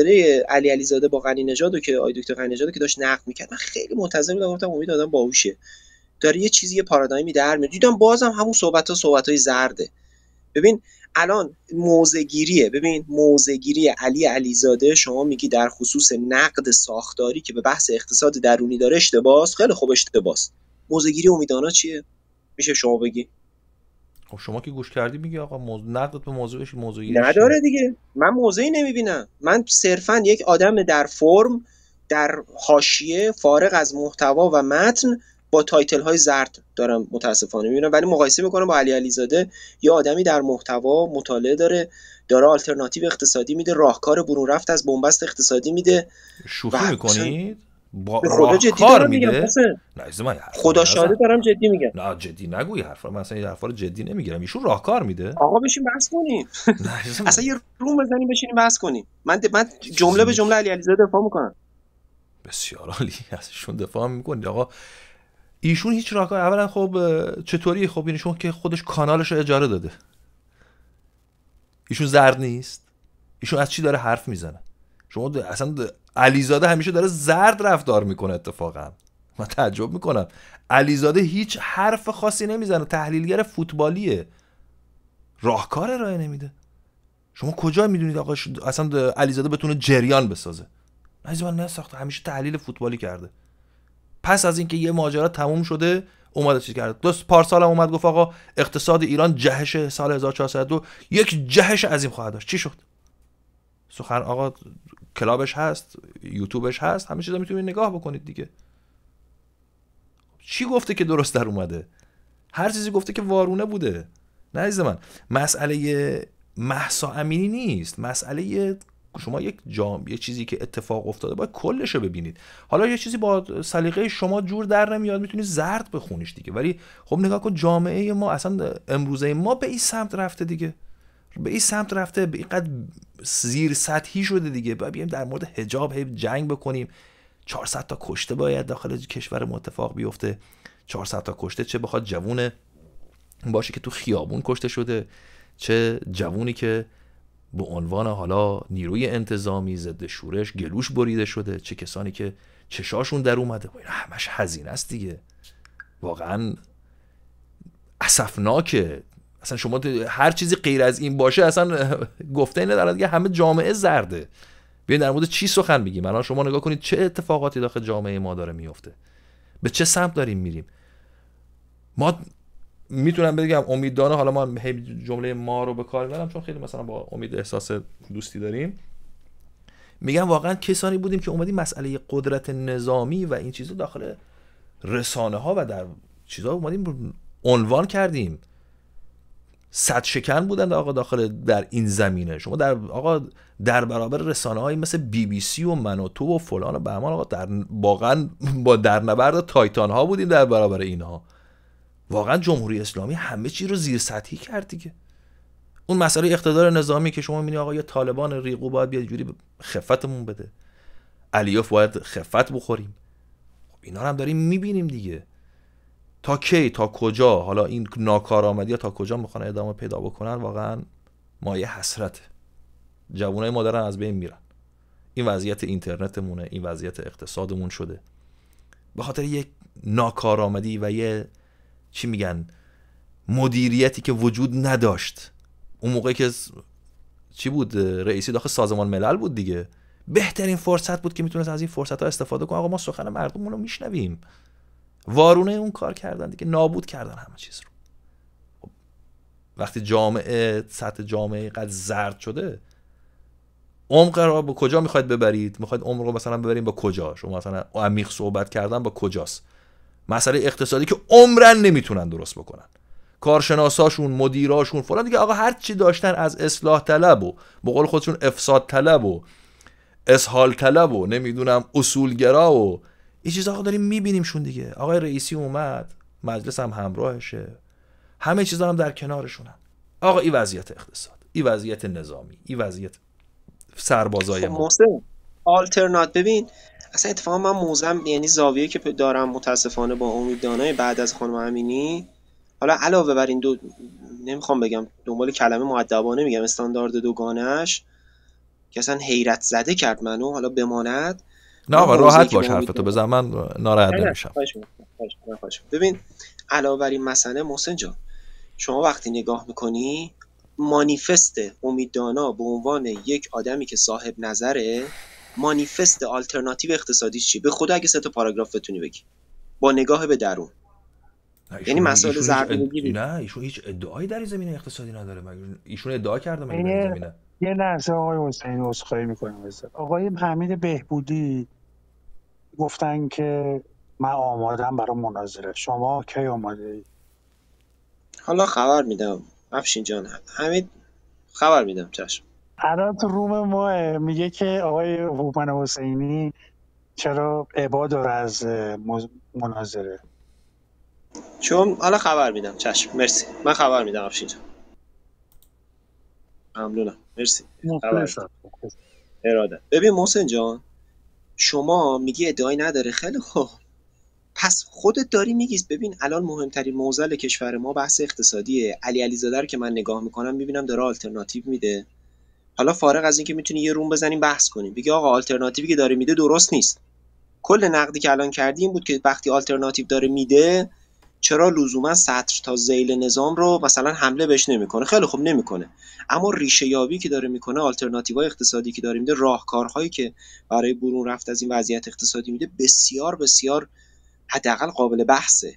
خاطره علی علیزاده با غنی نژاد که آی دکتر غنی که داشت نقد میکرد من خیلی منتظر بودم گفتم امید باهوشه داره یه چیزی یه پارادایمی در میاد دیدم بازم همون صحبت ها صحبت های زرده ببین الان موزگیریه ببین موزگیری علی علیزاده شما میگی در خصوص نقد ساختاری که به بحث اقتصاد درونی داره اشتباس خیلی خوب اشتباس موزگیری امیدانا چیه میشه شما بگی خب شما که گوش کردی میگی آقا موضوع نقدت به موضوعش موضوعی نداره دیگه من موضوعی نمیبینم من صرفا یک آدم در فرم در حاشیه فارغ از محتوا و متن با تایتل های زرد دارم متاسفانه میبینم ولی مقایسه میکنم با علی علیزاده یا آدمی در محتوا مطالعه داره داره آلترناتیو اقتصادی میده راهکار برون رفت از بنبست اقتصادی میده شوخی میکنید با خدا جدی خدا شاهده دارم جدی میگم نه جدی نگوی حرفا من اصلا این حرفا رو جدی نمیگیرم ایشون راهکار میده آقا بشین بحث کنیم اصلا یه روم بزنیم بشینیم بحث کنیم من من جمله به جمله علی علیزاده دفاع میکنم بسیار عالی ازشون دفاع میکنید آقا ایشون هیچ راهکار اولا خب چطوری خب یعنی اینشون که خودش کانالش رو اجاره داده ایشون زرد نیست ایشون از چی داره حرف میزنه شما اصلا علیزاده همیشه داره زرد رفتار میکنه اتفاقا من تعجب میکنم علیزاده هیچ حرف خاصی نمیزنه تحلیلگر فوتبالیه راهکار ارائه نمیده شما کجا میدونید آقا اصلا علیزاده بتونه جریان بسازه عزیز من نساخته همیشه تحلیل فوتبالی کرده پس از اینکه یه ماجرا تموم شده اومده چیز کرده دوست پارسال هم اومد گفت آقا اقتصاد ایران جهش سال 1402 یک جهش عظیم خواهد داشت چی شد سخن آقا کلابش هست یوتیوبش هست همه چیزا میتونید نگاه بکنید دیگه چی گفته که درست در اومده هر چیزی گفته که وارونه بوده نه عزیز من مسئله محسا امینی نیست مسئله شما یک جام یه چیزی که اتفاق افتاده باید کلش رو ببینید حالا یه چیزی با سلیقه شما جور در نمیاد میتونی زرد بخونیش دیگه ولی خب نگاه کن جامعه ما اصلا امروزه ما به این سمت رفته دیگه به این سمت رفته به اینقدر زیر سطحی شده دیگه باید بیایم در مورد حجاب جنگ بکنیم 400 تا کشته باید داخل کشور متفاق بیفته 400 تا کشته چه بخواد جوون باشه که تو خیابون کشته شده چه جوونی که به عنوان حالا نیروی انتظامی ضد شورش گلوش بریده شده چه کسانی که چشاشون در اومده و این همش هزینه است دیگه واقعا اسفناکه اصلا شما هر چیزی غیر از این باشه اصلا گفته اینه در دیگه همه جامعه زرده بیاین در مورد چی سخن بگیم الان شما نگاه کنید چه اتفاقاتی داخل جامعه ما داره میفته به چه سمت داریم میریم ما میتونم بگم امیددانه حالا ما جمله ما رو به کار چون خیلی مثلا با امید احساس دوستی داریم میگم واقعا کسانی بودیم که اومدیم مسئله قدرت نظامی و این چیزا داخل رسانه ها و در چیزا اومدیم عنوان کردیم صد شکن بودن آقا داخل در این زمینه شما در آقا در برابر رسانه هایی مثل بی بی سی و من و تو و فلان و بهمان آقا در واقعا با در نبرد تایتان ها بودیم در برابر اینها واقعا جمهوری اسلامی همه چی رو زیر سطحی کرد دیگه اون مسئله اقتدار نظامی که شما میبینی آقا یا طالبان ریقو باید بیاد جوری خفتمون بده علیوف باید خفت بخوریم خب اینا رو هم داریم میبینیم دیگه تا کی تا کجا حالا این ناکارآمدی تا کجا میخوان ادامه پیدا بکنن واقعا مایه حسرته جوانای ما دارن از بین میرن این وضعیت اینترنتمونه این وضعیت اقتصادمون شده به خاطر یک ناکارآمدی و یه چی میگن مدیریتی که وجود نداشت اون موقع که چی بود رئیسی داخل سازمان ملل بود دیگه بهترین فرصت بود که میتونست از این فرصت ها استفاده کنه آقا ما سخن مردممون رو میشنویم وارونه اون کار کردن دیگه نابود کردن همه چیز رو خب، وقتی جامعه سطح جامعه قد زرد شده عمق رو کجا میخواید ببرید میخواید عمر رو مثلا ببرید با کجا شما مثلا عمیق صحبت کردن با کجاست مسئله اقتصادی که عمرن نمیتونن درست بکنن کارشناساشون مدیراشون فلان دیگه آقا هر چی داشتن از اصلاح طلب و به قول خودشون افساد طلب و اسهال طلب و نمیدونم اصولگرا و این چیزا آقا داریم میبینیمشون دیگه آقای رئیسی اومد مجلس هم همراهشه همه چیزا هم در کنارشونن آقا این وضعیت اقتصاد این وضعیت نظامی این وضعیت سربازای خب، ما آلترنات ببین اصلا اتفاقا من موزم یعنی زاویه که دارم متاسفانه با امید دانای بعد از خانم امینی حالا علاوه بر این دو نمیخوام بگم دنبال کلمه معدبانه میگم استاندارد دوگانش که اصلا حیرت زده کرد منو حالا بماند نه آقا راحت باش حرفتو بزن من ناراحت نمیشم ببین علاوه بر این مسئله محسن جان شما وقتی نگاه میکنی مانیفست امیدانا به عنوان یک آدمی که صاحب نظره مانیفست آلترناتیو اقتصادی چی به خدا اگه سه تا پاراگراف بتونی بگی با نگاه به درون یعنی مسائل زرد نه ایشون هیچ ادعایی در زمین اقتصادی نداره مگر ایشون ادعا کرده مگر زمینه یه لحظه آقای حسین عذرخواهی میکنم آقای حمید بهبودی گفتن که من آمادم برای مناظره شما کی آماده ای؟ حالا خبر میدم افشین جان همین خبر میدم چشم الان تو روم ما میگه که آقای هومن حسینی چرا عبا داره از مناظره چون حالا خبر میدم چشم مرسی من خبر میدم افشین جان ممنونم مرسی خبر اراده ببین محسن جان شما میگی ادعای نداره خیلی خوب پس خودت داری میگی ببین الان مهمترین موزل کشور ما بحث اقتصادیه علی علیزاده رو که من نگاه میکنم میبینم داره آلترناتیو میده حالا فارغ از اینکه میتونی یه روم بزنیم بحث کنیم بگی آقا آلترناتیوی که داره میده درست نیست کل نقدی که الان کردی این بود که وقتی آلترناتیو داره میده چرا لزوما سطر تا زیل نظام رو مثلا حمله بهش نمیکنه خیلی خوب نمیکنه اما ریشه یابی که داره میکنه آلترناتیوهای اقتصادی که داره میده راهکارهایی که برای برون رفت از این وضعیت اقتصادی میده بسیار بسیار حداقل قابل بحثه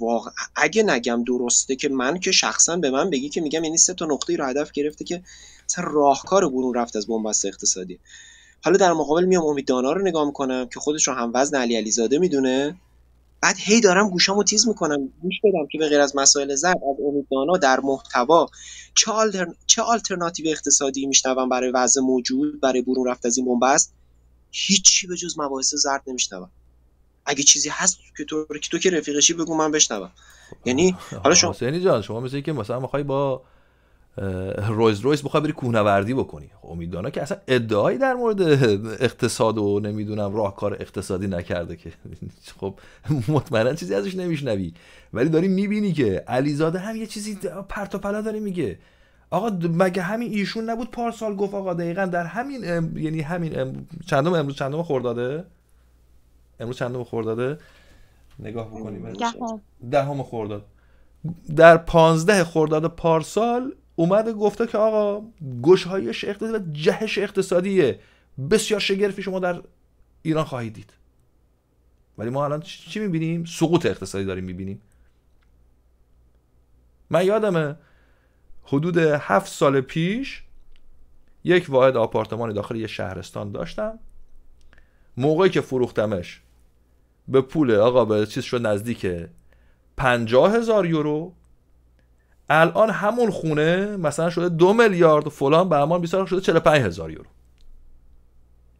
واقع اگه نگم درسته که من که شخصا به من بگی که میگم یعنی سه تا نقطه رو هدف گرفته که مثلا راهکار برون رفت از بنبست اقتصادی حالا در مقابل میام امید دانا رو نگاه میکنم که خودش رو هم وزن علی علیزاده میدونه بعد هی دارم گوشامو تیز میکنم گوش بدم که به غیر از مسائل زرد از امیددانا در محتوا چه, چه آلترناتیو اقتصادی میشنوم برای وضع موجود برای برون رفت از این بنبست هیچی به جز مباحث زرد نمیشنوم اگه چیزی هست که تو که تو که رفیقشی بگو من بشنوم یعنی خب، حالا شما حسینی جان شما مثل که مثلا میخوای با رویز رویز بخوای بری کوهنوردی بکنی خب، امیدوانا که اصلا ادعایی در مورد اقتصاد و نمیدونم راهکار اقتصادی نکرده که خب مطمئنا چیزی ازش نمیشنوی ولی داری میبینی که علیزاده هم یه چیزی پرت و پلا داره میگه آقا مگه همین ایشون نبود پارسال گفت آقا دقیقا در همین یعنی همین چندم امروز چندم خورداده امروز چندم خورداده نگاه بکنیم دهم ده خورداد در پانزده خورداد پارسال اومده گفته که آقا گشایش اقتصادی و جهش اقتصادی بسیار شگرفی شما در ایران خواهید دید ولی ما الان چی میبینیم؟ سقوط اقتصادی داریم میبینیم من یادمه حدود هفت سال پیش یک واحد آپارتمانی داخل یه شهرستان داشتم موقعی که فروختمش به پول آقا به چیز شد نزدیک پنجاه هزار یورو الان همون خونه مثلا شده دو میلیارد و فلان امان بیسار شده 45 هزار یورو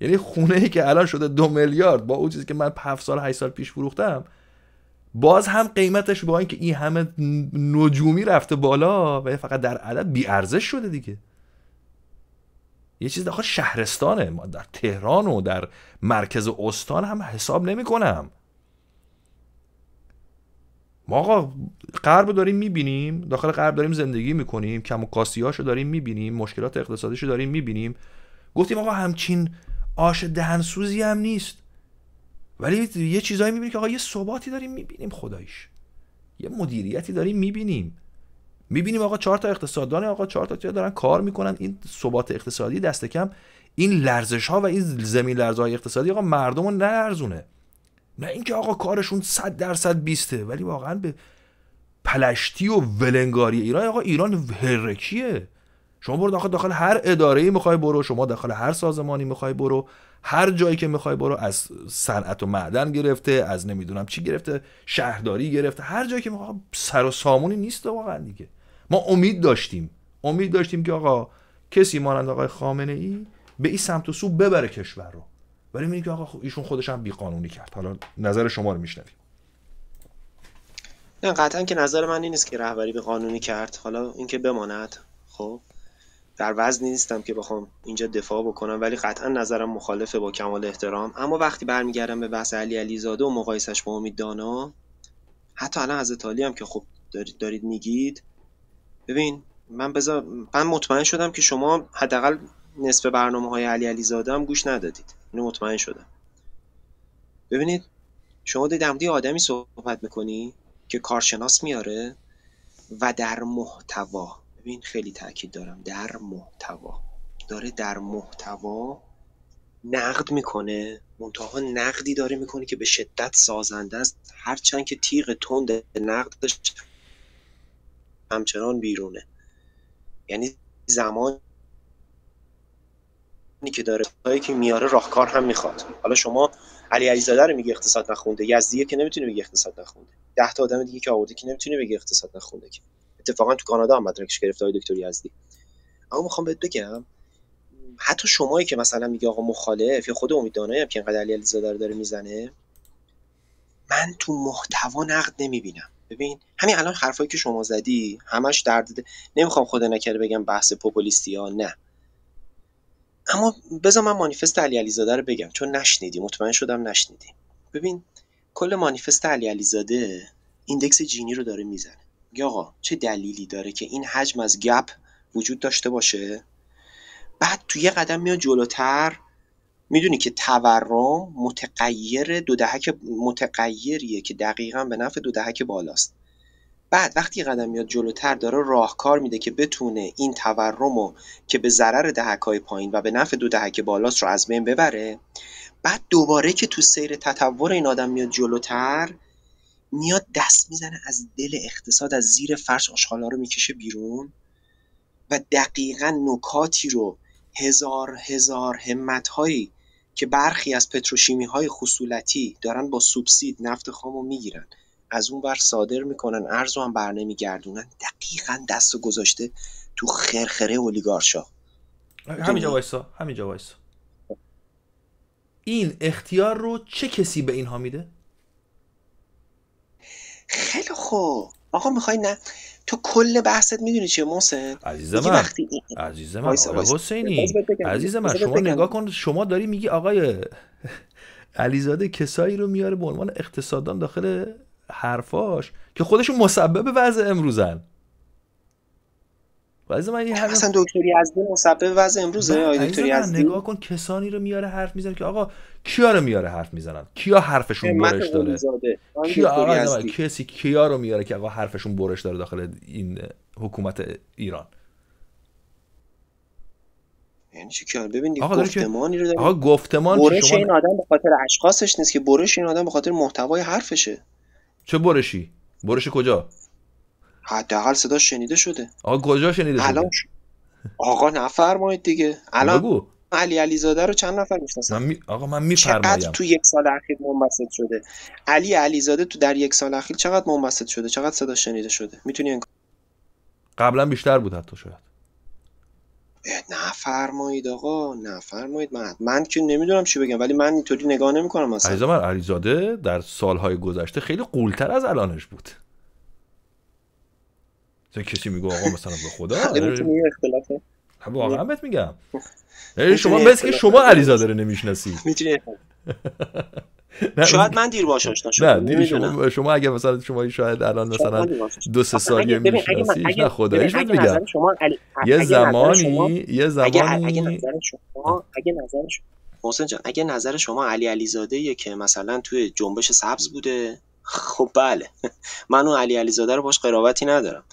یعنی خونه ای که الان شده دو میلیارد با اون چیزی که من 7 سال 8 سال پیش فروختم باز هم قیمتش با اینکه این همه نجومی رفته بالا و فقط در عدد بی ارزش شده دیگه یه چیز داخل شهرستانه ما در تهران و در مرکز استان هم حساب نمی کنم ما آقا غرب داریم میبینیم داخل غرب داریم زندگی میکنیم کم و کاسیاشو داریم میبینیم مشکلات اقتصادیشو داریم میبینیم گفتیم آقا همچین آش دهنسوزی هم نیست ولی یه چیزایی میبینیم که آقا یه ثباتی داریم میبینیم خدایش یه مدیریتی داریم میبینیم میبینیم آقا چهار تا اقتصاددان آقا چهار تا دارن کار میکنن این ثبات اقتصادی دست کم این لرزش ها و این زمین لرزه های اقتصادی آقا مردم نلرزونه نه اینکه آقا کارشون صد درصد بیسته ولی واقعا به پلشتی و ولنگاری ایران آقا ایران هرکیه شما برو داخل هر اداره ای میخوای برو شما داخل هر سازمانی میخوای برو هر جایی که میخوای برو از صنعت و معدن گرفته از نمیدونم چی گرفته شهرداری گرفته هر جایی که میخوای سر و سامونی نیست واقعا دیگه ما امید داشتیم امید داشتیم که آقا کسی مانند آقای خامنه ای به این سمت و سو ببره کشور رو ولی میگه آقا خب ایشون خودش هم قانونی کرد حالا نظر شما رو میشنویم نه قطعا که نظر من این نیست که رهبری به قانونی کرد حالا اینکه بماند خب در وزن نیستم که بخوام اینجا دفاع بکنم ولی قطعا نظرم مخالفه با کمال احترام اما وقتی برمیگردم به بحث علی علیزاده و مقایسش با امید دانا حتی الان از ایتالیا هم که خب دارید, دارید میگید ببین من بذار من مطمئن شدم که شما حداقل نصف برنامه های علی علیزاده هم گوش ندادید اینو مطمئن شدم ببینید شما دیدم عمدی آدمی صحبت میکنی که کارشناس میاره و در محتوا ببین خیلی تاکید دارم در محتوا داره در محتوا نقد میکنه منتها نقدی داره میکنه که به شدت سازنده است هرچند که تیغ تند نقدش همچنان بیرونه یعنی زمان که داره هایی که میاره راهکار هم میخواد حالا شما علی علیزاده رو میگه اقتصاد نخونده یزدی که نمیتونه بگه اقتصاد نخونده 10 تا آدم دیگه که آورده که نمیتونه بگه اقتصاد نخونده که اتفاقا تو کانادا هم مدرکش گرفت های دکتر یزدی اما میخوام بهت بگم حتی شمایی که مثلا میگه آقا مخالف یا خود او هم که اینقدر علی علیزاده رو داره میزنه من تو محتوا نقد نمیبینم ببین همین الان حرفایی که شما زدی همش درد نمیخوام خود نکرده بگم بحث پوپولیستی ها نه اما بذار من مانیفست علی علیزاده رو بگم چون نشنیدی مطمئن شدم نشنیدی ببین کل مانیفست علی علیزاده ایندکس جینی رو داره میزنه یا آقا چه دلیلی داره که این حجم از گپ وجود داشته باشه بعد تو یه قدم میاد جلوتر میدونی که تورم متغیر دو دهک متغیریه که دقیقا به نفع دو دهک بالاست بعد وقتی قدم میاد جلوتر داره راهکار میده که بتونه این تورم که به ضرر های پایین و به نفع دو دهک بالاست رو از بین ببره بعد دوباره که تو سیر تطور این آدم میاد جلوتر میاد دست میزنه از دل اقتصاد از زیر فرش آشخالا رو میکشه بیرون و دقیقا نکاتی رو هزار هزار همت هایی که برخی از پتروشیمی های خصولتی دارن با سوبسید نفت خامو میگیرن از اون ور صادر میکنن ارزو هم بر نمیگردونن دقیقا دست گذاشته تو خرخره اولیگارشا همینجا وایسا همینجا وایسا این اختیار رو چه کسی به اینها میده خیلی خوب آقا میخوای نه تو کل بحثت میدونی چه محسن عزیز من وقتی... عزیز من حسینی عزیز من شما نگاه کن شما داری میگی آقای علیزاده کسایی رو میاره به عنوان اقتصاددان داخل حرفاش که خودشون مسبب وضع امروزن وضع من این اصلا دکتری از مسبب وضع امروزه دکتری از نگاه کن کسانی رو میاره حرف میزنه که آقا کیا رو میاره حرف میزنن کیا حرفشون برش داره کیا آقا کسی کیا رو میاره که آقا حرفشون برش داره داخل این حکومت ایران یعنی چی کار گفتمانی رو داره آقا گفتمان برش این آدم به خاطر اشخاصش نیست که برش این آدم به خاطر محتوای حرفشه چه برشی برش کجا حداقل صدا شنیده شده آقا کجا شنیده الان آقا نفرمایید دیگه الان بگو. علی علیزاده رو چند نفر میشناسن می... آقا من میفرمایم چقدر تو یک سال اخیر منبسط شده علی علیزاده تو در یک سال اخیر چقدر منبسط شده چقدر صدا شنیده شده میتونی قبلا بیشتر بود حتی شاید نه نفرمایید آقا نفرمایید من من که نمیدونم چی بگم ولی من اینطوری نگاه نمیکنم مثلا علیزاده علیزاده در سالهای گذشته خیلی قولتر از الانش بود کسی میگو آقا مثلا به خدا خب، واقعا بهت میگم شما مثل که شما علیزاده رو نمیشناسی شاید من دیر باش آشنا شدم نه شما شما اگه مثلا شما شاید الان مثلا دو سه سالیه میشناسیش نه یه زمانی یه زمانی اگه نظر شما اگه نظر شما محسن جان اگه نظر شما علی علیزاده که مثلا توی جنبش سبز بوده خب بله من اون علی علیزاده رو باش قرابتی ندارم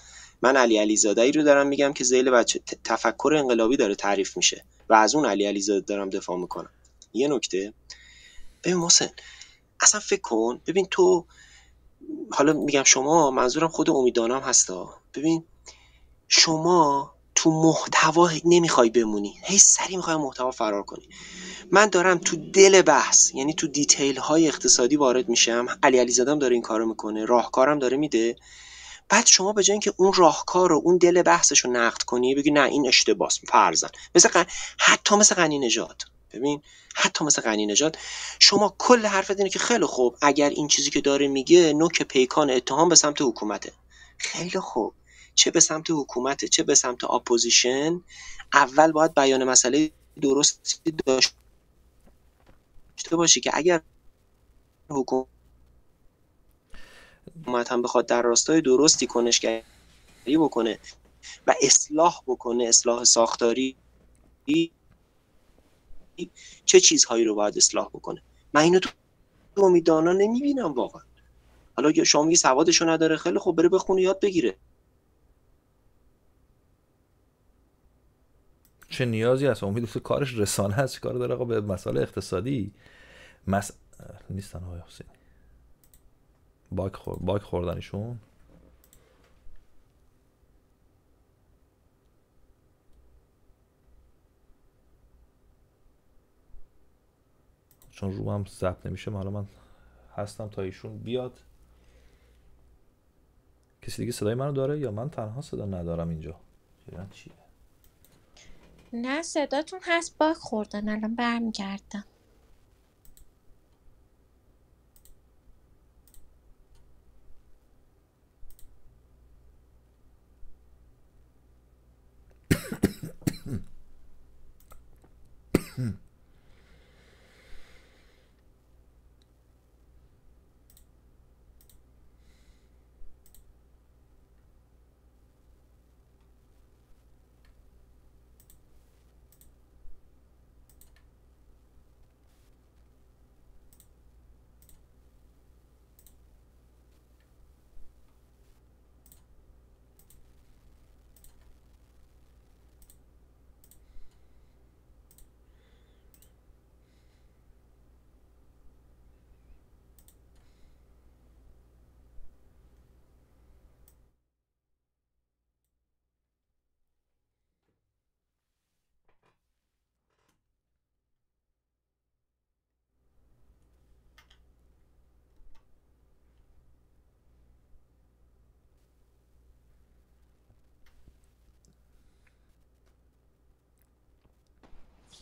من علی علیزاده ای رو دارم میگم که زیل بچه تفکر انقلابی داره تعریف میشه و از اون علی علیزاده دارم دفاع میکنم یه نکته ببین محسن اصلا فکر کن ببین تو حالا میگم شما منظورم خود امیدانم هستا ببین شما تو محتوا نمیخوای بمونی هی سری میخوای محتوا فرار کنی من دارم تو دل بحث یعنی تو دیتیل های اقتصادی وارد میشم علی علی زدم داره این کارو میکنه راهکارم داره میده بعد شما به جای اینکه اون راهکار رو اون دل بحثش رو نقد کنی بگی نه این اشتباس فرزن مثل حتی مثل غنی نجات ببین حتی مثل غنی نجات شما کل حرفت اینه که خیلی خوب اگر این چیزی که داره میگه نوک پیکان اتهام به سمت حکومته خیلی خوب چه به سمت حکومته چه به سمت اپوزیشن اول باید بیان مسئله درستی داشته باشی که اگر حکومت هم بخواد در راستای درستی کنشگری بکنه و اصلاح بکنه اصلاح ساختاری چه چیزهایی رو باید اصلاح بکنه من اینو تو امیدانا نمیبینم واقعا حالا شما میگی سوادشو نداره خیلی خب بره بخونه یاد بگیره چه نیازی هست امید تو کارش رسانه هست کار داره آقا به مسائل اقتصادی مس... نیستن آقای حسین باک, خور... باک خوردنشون چون هم ثبت نمیشه حالا من هستم تا ایشون بیاد کسی دیگه صدای منو داره یا من تنها صدا ندارم اینجا چیه نه صداتون هست با خوردن الان برمیگردم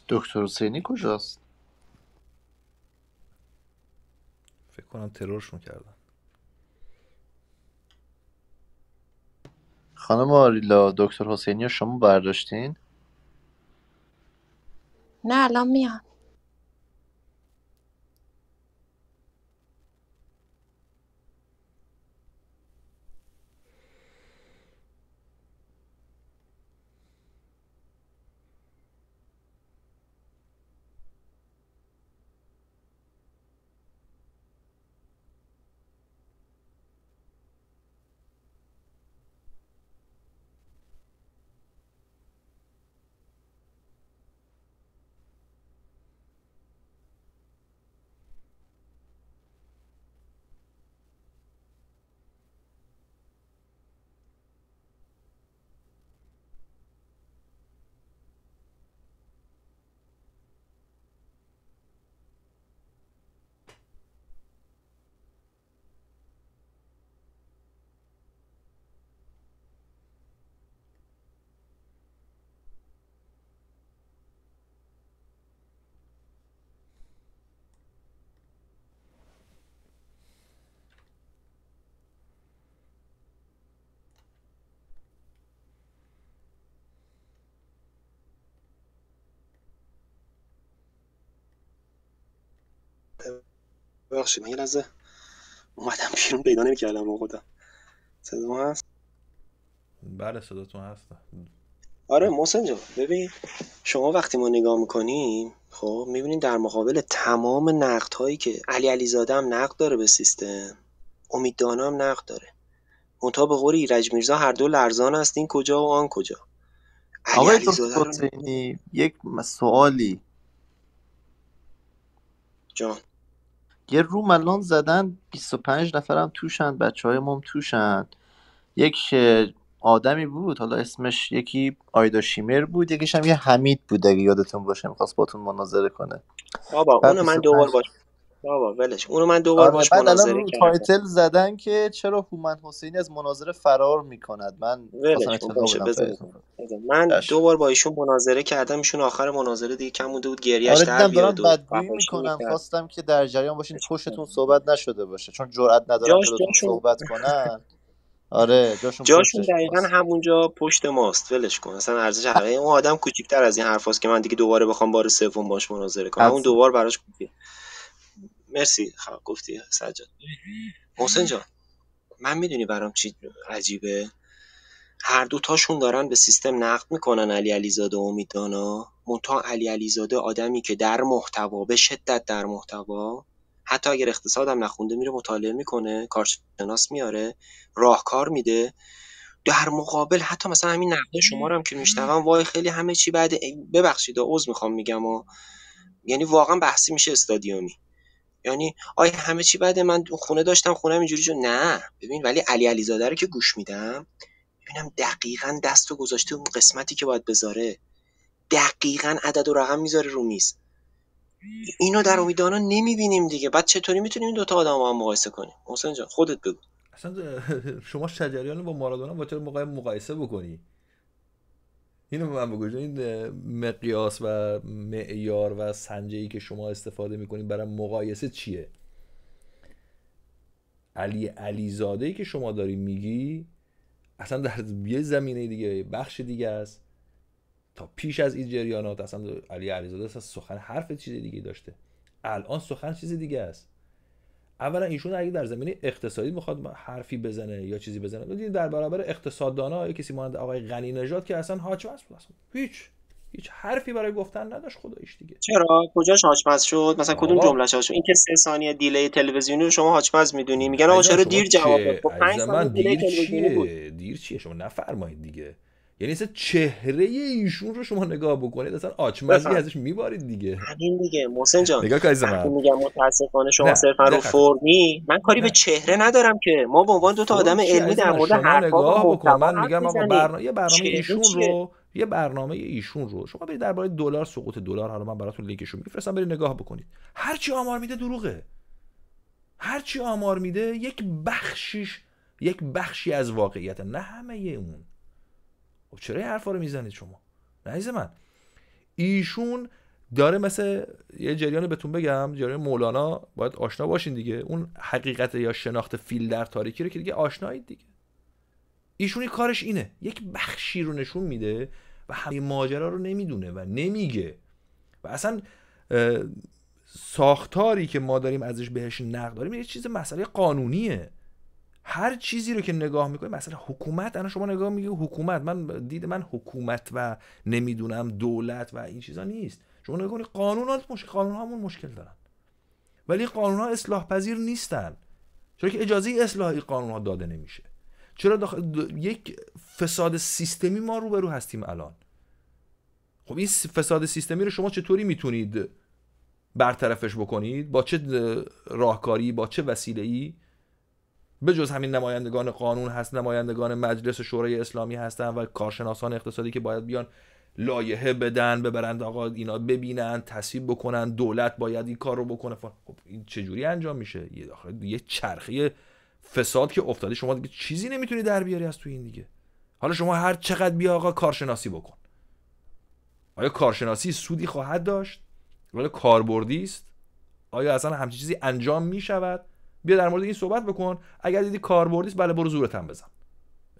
دکتر حسینی کجاست فکر کنم ترورشون کردن خانم آریلا دکتر حسینی شما برداشتین نه الان میان بخشی من یه لحظه اومدم بیرون پیدا نمیکردم خودم صدا هست بله صداتون هست آره محسن جا ببین شما وقتی ما نگاه میکنیم خب میبینید در مقابل تمام نقد هایی که علی علیزاده هم نقد داره به سیستم امید دانا هم نقد داره منتها به قول ایرج میرزا هر دو لرزان است این کجا و آن کجا آقای تو یک سوالی جان یه روم الان زدن 25 نفرم توشن بچه های مام توشن یک آدمی بود حالا اسمش یکی آیدا شیمر بود یکیش هم یه حمید بود اگه یادتون باشه میخواست باتون مناظره کنه بابا اونو من دوبار باش بابا ولش اونو من دوبار آره، باش مناظره کردم تایتل زدن که چرا هومن حسینی از مناظره فرار میکند من ولش من دو دوبار با ایشون مناظره کردم ایشون آخر مناظره دیگه کم بود گریهش آره در بیاد بدگویی میکنم خواستم که در جریان باشین پشتتون صحبت نشده باشه چون جرئت نداره صحبت کنن آره جاشون, جاشون دقیقا همونجا پشت ماست ولش کن اصلا ارزش حقیقی یعنی اون آدم کوچیک‌تر از این حرفاست که من دیگه دوباره بخوام بار سوم باش مناظره کنم اون دوبار براش کوچیکه مرسی خب گفتی سجاد محسن جان من میدونی برام چی عجیبه هر دوتاشون دارن به سیستم نقد میکنن علی علیزاده و امید دانا علی علیزاده آدمی که در محتوا به شدت در محتوا حتی اگر اقتصادم نخونده میره مطالعه میکنه کارشناس میاره راهکار میده در مقابل حتی مثلا همین نقد شما رو هم که میشنوم وای خیلی همه چی بعد ببخشید عذر میخوام میگم و یعنی واقعا بحثی میشه استادیومی یعنی آیا همه چی بده من خونه داشتم خونه اینجوری جو نه ببین ولی علی علیزاده رو که گوش میدم ببینم دقیقا دست و گذاشته اون قسمتی که باید بذاره دقیقا عدد و رقم میذاره رو میز اینو در امیدانا نمیبینیم دیگه بعد چطوری میتونیم این دوتا آدم با هم مقایسه کنیم محسن جان خودت بگو اصلا شما شجریان با مارادونا با چرا مقایسه بکنی اینو من بگوش این مقیاس و معیار و سنجه ای که شما استفاده میکنید برای مقایسه چیه علی علیزاده ای که شما داری میگی اصلا در یه زمینه دیگه بخش دیگه است تا پیش از این جریانات اصلا علی علیزاده اصلا سخن حرف چیز دیگه داشته الان سخن چیز دیگه است اولا ایشون اگه در زمینه اقتصادی میخواد حرفی بزنه یا چیزی بزنه ببینید در برابر اقتصاددانا یا کسی مانند آقای غنی نژاد که اصلا هاچ بود اصلا هیچ هیچ حرفی برای گفتن نداشت خدایش دیگه چرا کجاش هاچمز شد مثلا کدوم جمله شد این که 3 ثانیه دیلی تلویزیونی رو شما هاچمز میدونی میگن آقا چرا دیر جواب داد 5 خب ثانیه دیلی تلویزیونی دیر چیه شما نفرمایید دیگه یعنی اصلا چهره ایشون رو شما نگاه بکنید اصلا آچمزگی ازش میبارید دیگه همین دیگه محسن جان نگاه کنید من میگم متاسفانه شما صرفا رو فرمی من کاری نه. به چهره ندارم که ما به عنوان دو تا آدم علمی در مورد حرفا نگاه بکن من میگم آقا برنامه یه برنامه ایشون رو یه برنامه ایشون رو شما برید درباره دلار سقوط دلار حالا من براتون لینکش رو میفرستم برید نگاه بکنید هر چی آمار میده دروغه هر چی آمار میده یک بخشش، یک بخشی از واقعیت نه همه اون و خب چرا این حرفا رو میزنید شما عزیز من ایشون داره مثل یه جریان بهتون بگم جریان مولانا باید آشنا باشین دیگه اون حقیقت یا شناخت فیل در تاریکی رو که دیگه آشنایید دیگه ایشونی کارش اینه یک بخشی رو نشون میده و همه ماجرا رو نمیدونه و نمیگه و اصلا ساختاری که ما داریم ازش بهش نقد داریم یه چیز مسئله قانونیه هر چیزی رو که نگاه میکنی مثلا حکومت الان شما نگاه میگی حکومت من دید من حکومت و نمیدونم دولت و این چیزا نیست شما نگاه کنید قانون مش... قانون همون مشکل دارن ولی قانون ها اصلاح پذیر نیستن چرا که اجازه اصلاحی قانون ها داده نمیشه چرا داخل... یک فساد سیستمی ما روبرو هستیم الان خب این فساد سیستمی رو شما چطوری میتونید برطرفش بکنید با چه راهکاری با چه وسیله ای به جز همین نمایندگان قانون هست نمایندگان مجلس شورای اسلامی هستن و کارشناسان اقتصادی که باید بیان لایحه بدن ببرند آقا اینا ببینن تصویب بکنن دولت باید این کار رو بکنه خب این چجوری انجام میشه یه یه چرخه فساد که افتاده شما دیگه چیزی نمیتونی در بیاری از تو این دیگه حالا شما هر چقدر بیا آقا کارشناسی بکن آیا کارشناسی سودی خواهد داشت ولی کاربردی است آیا اصلا همچین چیزی انجام می بیا در مورد این صحبت بکن اگر دیدی کاربردی بله برو زورت هم بزن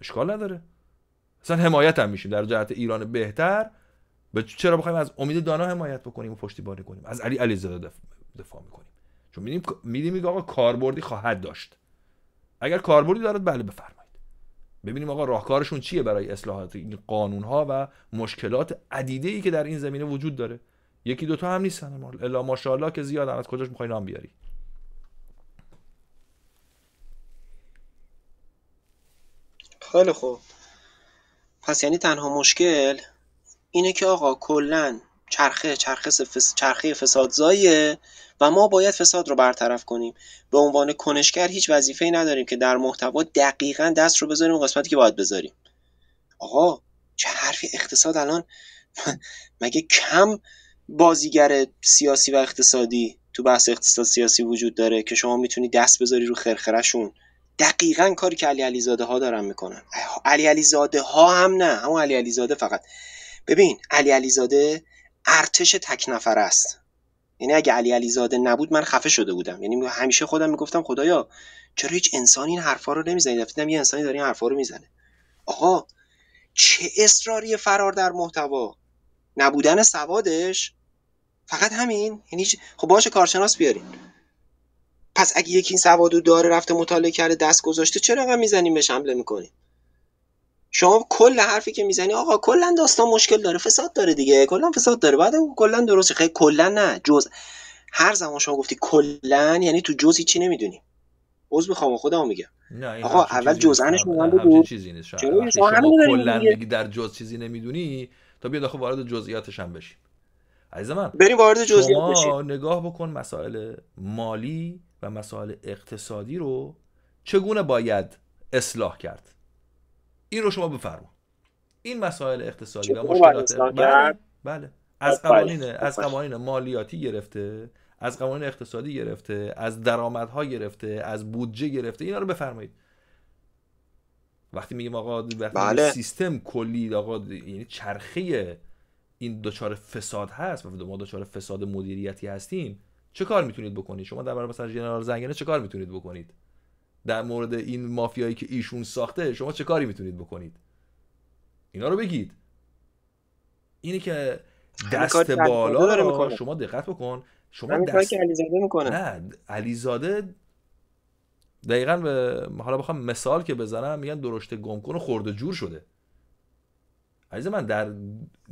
اشکال نداره اصلا حمایت هم میشیم در جهت ایران بهتر به چرا بخوایم از امید دانا حمایت بکنیم و پشتیبانی کنیم از علی علیزاده دفاع میکنیم چون میدیم میدیم آقا کاربردی خواهد داشت اگر کاربردی دارد بله بفرمایید ببینیم آقا راهکارشون چیه برای اصلاحات این قانون ها و مشکلات عدیده ای که در این زمینه وجود داره یکی دوتا هم نیستن الا ماشاءالله که زیاد از کجاش میخواین نام بیاری خیلی خوب پس یعنی تنها مشکل اینه که آقا کلا چرخه چرخه, فس... چرخه فسادزاییه و ما باید فساد رو برطرف کنیم به عنوان کنشگر هیچ وظیفه‌ای نداریم که در محتوا دقیقا دست رو بذاریم و قسمتی که باید بذاریم آقا چه حرفی اقتصاد الان مگه کم بازیگر سیاسی و اقتصادی تو بحث اقتصاد سیاسی وجود داره که شما میتونی دست بذاری رو خرخرشون دقیقا کاری که علی علیزاده ها دارن میکنن علی علیزاده ها هم نه همون علی علیزاده فقط ببین علی علیزاده ارتش تک نفر است یعنی اگه علی علیزاده نبود من خفه شده بودم یعنی همیشه خودم میگفتم خدایا چرا هیچ انسانی این حرفا رو نمیزنه افتیدم یه انسانی داره این حرفا رو میزنه آقا چه اصراری فرار در محتوا نبودن سوادش فقط همین یعنی خب باشه کارشناس بیارین پس اگه یکی این سوادو داره رفته مطالعه کرده دست گذاشته چرا انقدر میزنیم به شمله میکنیم شما کل حرفی که میزنی آقا کلا داستان مشکل داره فساد داره دیگه کلا فساد داره بعد کلا درسته خیلی کلا نه جز هر زمان شما گفتی کلا یعنی تو جزی چی نمیدونی عضو بخوام هم میگم آقا اول جزنش میگم چیزی نیست شما کلا میگی در جز چیزی نمیدونی تا بیا داخل وارد جزئیاتش هم بشیم عزیز بریم وارد جزئیات بشیم نگاه بکن مسائل مالی و مسائل اقتصادی رو چگونه باید اصلاح کرد این رو شما بفرما این مسائل اقتصادی و مشکلات بله, بله. از بله، قوانین بله. از قوانین مالیاتی گرفته از قوانین اقتصادی گرفته از درآمدها گرفته از بودجه گرفته اینا رو بفرمایید وقتی میگیم آقا وقتی بله. سیستم کلی آقا یعنی چرخه این دچار فساد هست و ما دچار فساد مدیریتی هستیم چه کار میتونید بکنید شما در برابر جنرال زنگنه چه کار میتونید بکنید در مورد این مافیایی که ایشون ساخته شما چه کاری میتونید بکنید اینا رو بگید اینه که دست بالا رو شما دقت بکن شما دست... که علیزاده میکنه نه علیزاده دقیقا به... حالا بخوام مثال که بزنم میگن درشت گم کن و خورد جور شده عزیز من در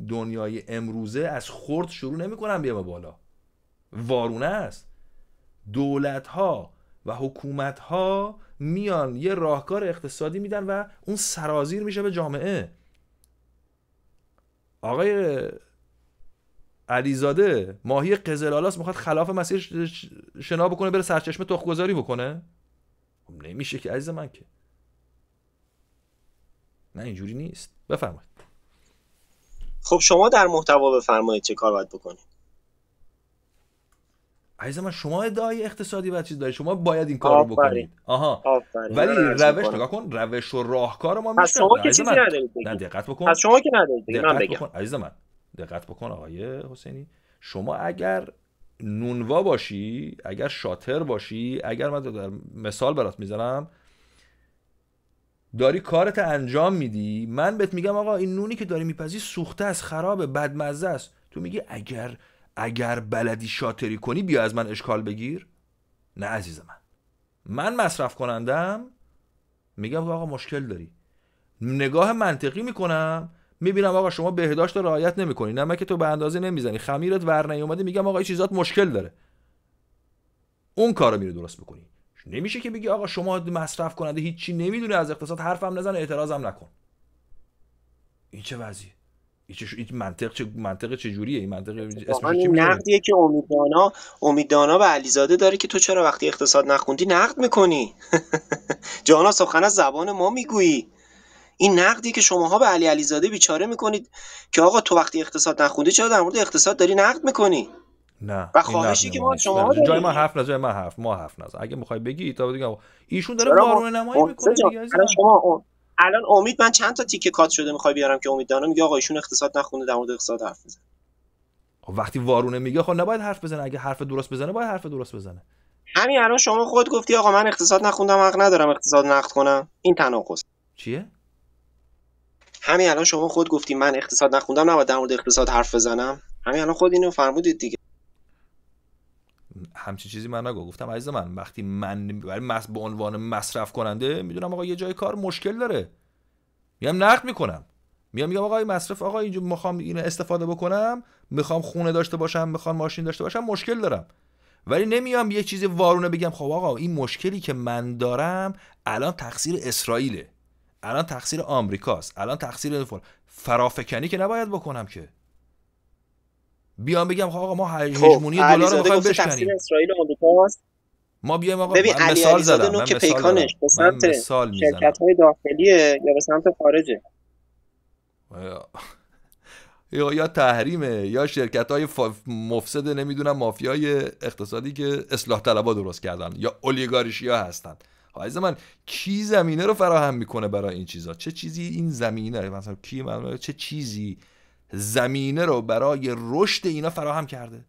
دنیای امروزه از خرد شروع نمیکنم بیام بالا وارونه است دولت ها و حکومت ها میان یه راهکار اقتصادی میدن و اون سرازیر میشه به جامعه آقای علیزاده ماهی قزلالاس میخواد خلاف مسیر شنا بکنه بره سرچشمه تخگذاری بکنه خب نمیشه که عزیز من که نه اینجوری نیست بفرمایید خب شما در محتوا بفرمایید چه کار باید بکنید عزیز شما ادعای اقتصادی و دارید شما باید این کارو بکنید آها ولی روش نگاه کن روش و راهکار ما میشه شما که چیزی ندارید دقت بکن از شما که ندارید دقت بکن عزیز من دقت بکن آقای حسینی شما اگر نونوا باشی اگر شاتر باشی اگر من در مثال برات میزنم داری کارت انجام میدی من بهت میگم آقا این نونی که داری میپزی سوخته از خرابه بدمزه است تو میگی اگر اگر بلدی شاتری کنی بیا از من اشکال بگیر نه عزیز من من مصرف کنندم میگم آقا مشکل داری نگاه منطقی میکنم میبینم آقا شما بهداشت رو رعایت نمیکنی نه که تو به اندازه نمیزنی خمیرت ور نیومده میگم آقا چیزات مشکل داره اون کارو میره درست بکنی نمیشه که بگی آقا شما مصرف کننده هیچی نمیدونی از اقتصاد حرفم نزن اعتراضم نکن این چه وضعیه این منطق چه منطق چه جوریه این منطق اسمش چی نقدیه که امیدانا امیدانا به علیزاده داره که تو چرا وقتی اقتصاد نخوندی نقد میکنی جانا سخن از زبان ما میگویی این نقدی که شماها به علی علیزاده بیچاره میکنید که آقا تو وقتی اقتصاد نخوندی چرا در مورد اقتصاد داری نقد میکنی نه و خواهشی که ما شما جای ما حرف نزن ما حرف ما حرف نزن اگه میخوای بگی تا دیگه ایشون داره بارونه نمایی میکنه شما الان امید من چند تا تیکه کات شده میخوای بیارم که امید دارم. میگه آقا ایشون اقتصاد نخونده در مورد اقتصاد حرف میزنه خب، وقتی وارونه میگه خب نباید حرف بزنه اگه حرف درست بزنه باید حرف درست بزنه همین الان شما خود گفتی آقا من اقتصاد نخوندم حق ندارم اقتصاد نقد کنم این تناقض چیه همین الان شما خود گفتی من اقتصاد نخوندم نباید در مورد اقتصاد حرف بزنم همین الان خود اینو فرمودید دیگه همچین چیزی من نگو گفتم عزیز من وقتی من برای مس به عنوان مصرف کننده میدونم آقا یه جای کار مشکل داره میام نقد میکنم میام میگم آقا مصرف آقا اینجا میخوام اینو استفاده بکنم میخوام خونه داشته باشم میخوام ماشین داشته باشم مشکل دارم ولی نمیام یه چیزی وارونه بگم خب آقا این مشکلی که من دارم الان تقصیر اسرائیله الان تقصیر آمریکاست الان تقصیر فرافکنی که نباید بکنم که بیام بگم آقا ما خب، هژمونی دلار رو می‌خوایم بشکنیم اسرائیل آمریکاست ما بیایم آقا ببین علی مثال زدم که مثال پیکانش به سمت شرکت‌های داخلیه یا به سمت خارجه یا یا تحریمه یا شرکت های مفسد نمیدونم مافیای اقتصادی که اصلاح طلبا درست کردن یا اولیگارشی ها هستن حایز خب، من کی زمینه رو فراهم میکنه برای این چیزا چه چیزی این زمینه مثلا کی من چه چیزی زمینه رو برای رشد اینا فراهم کرده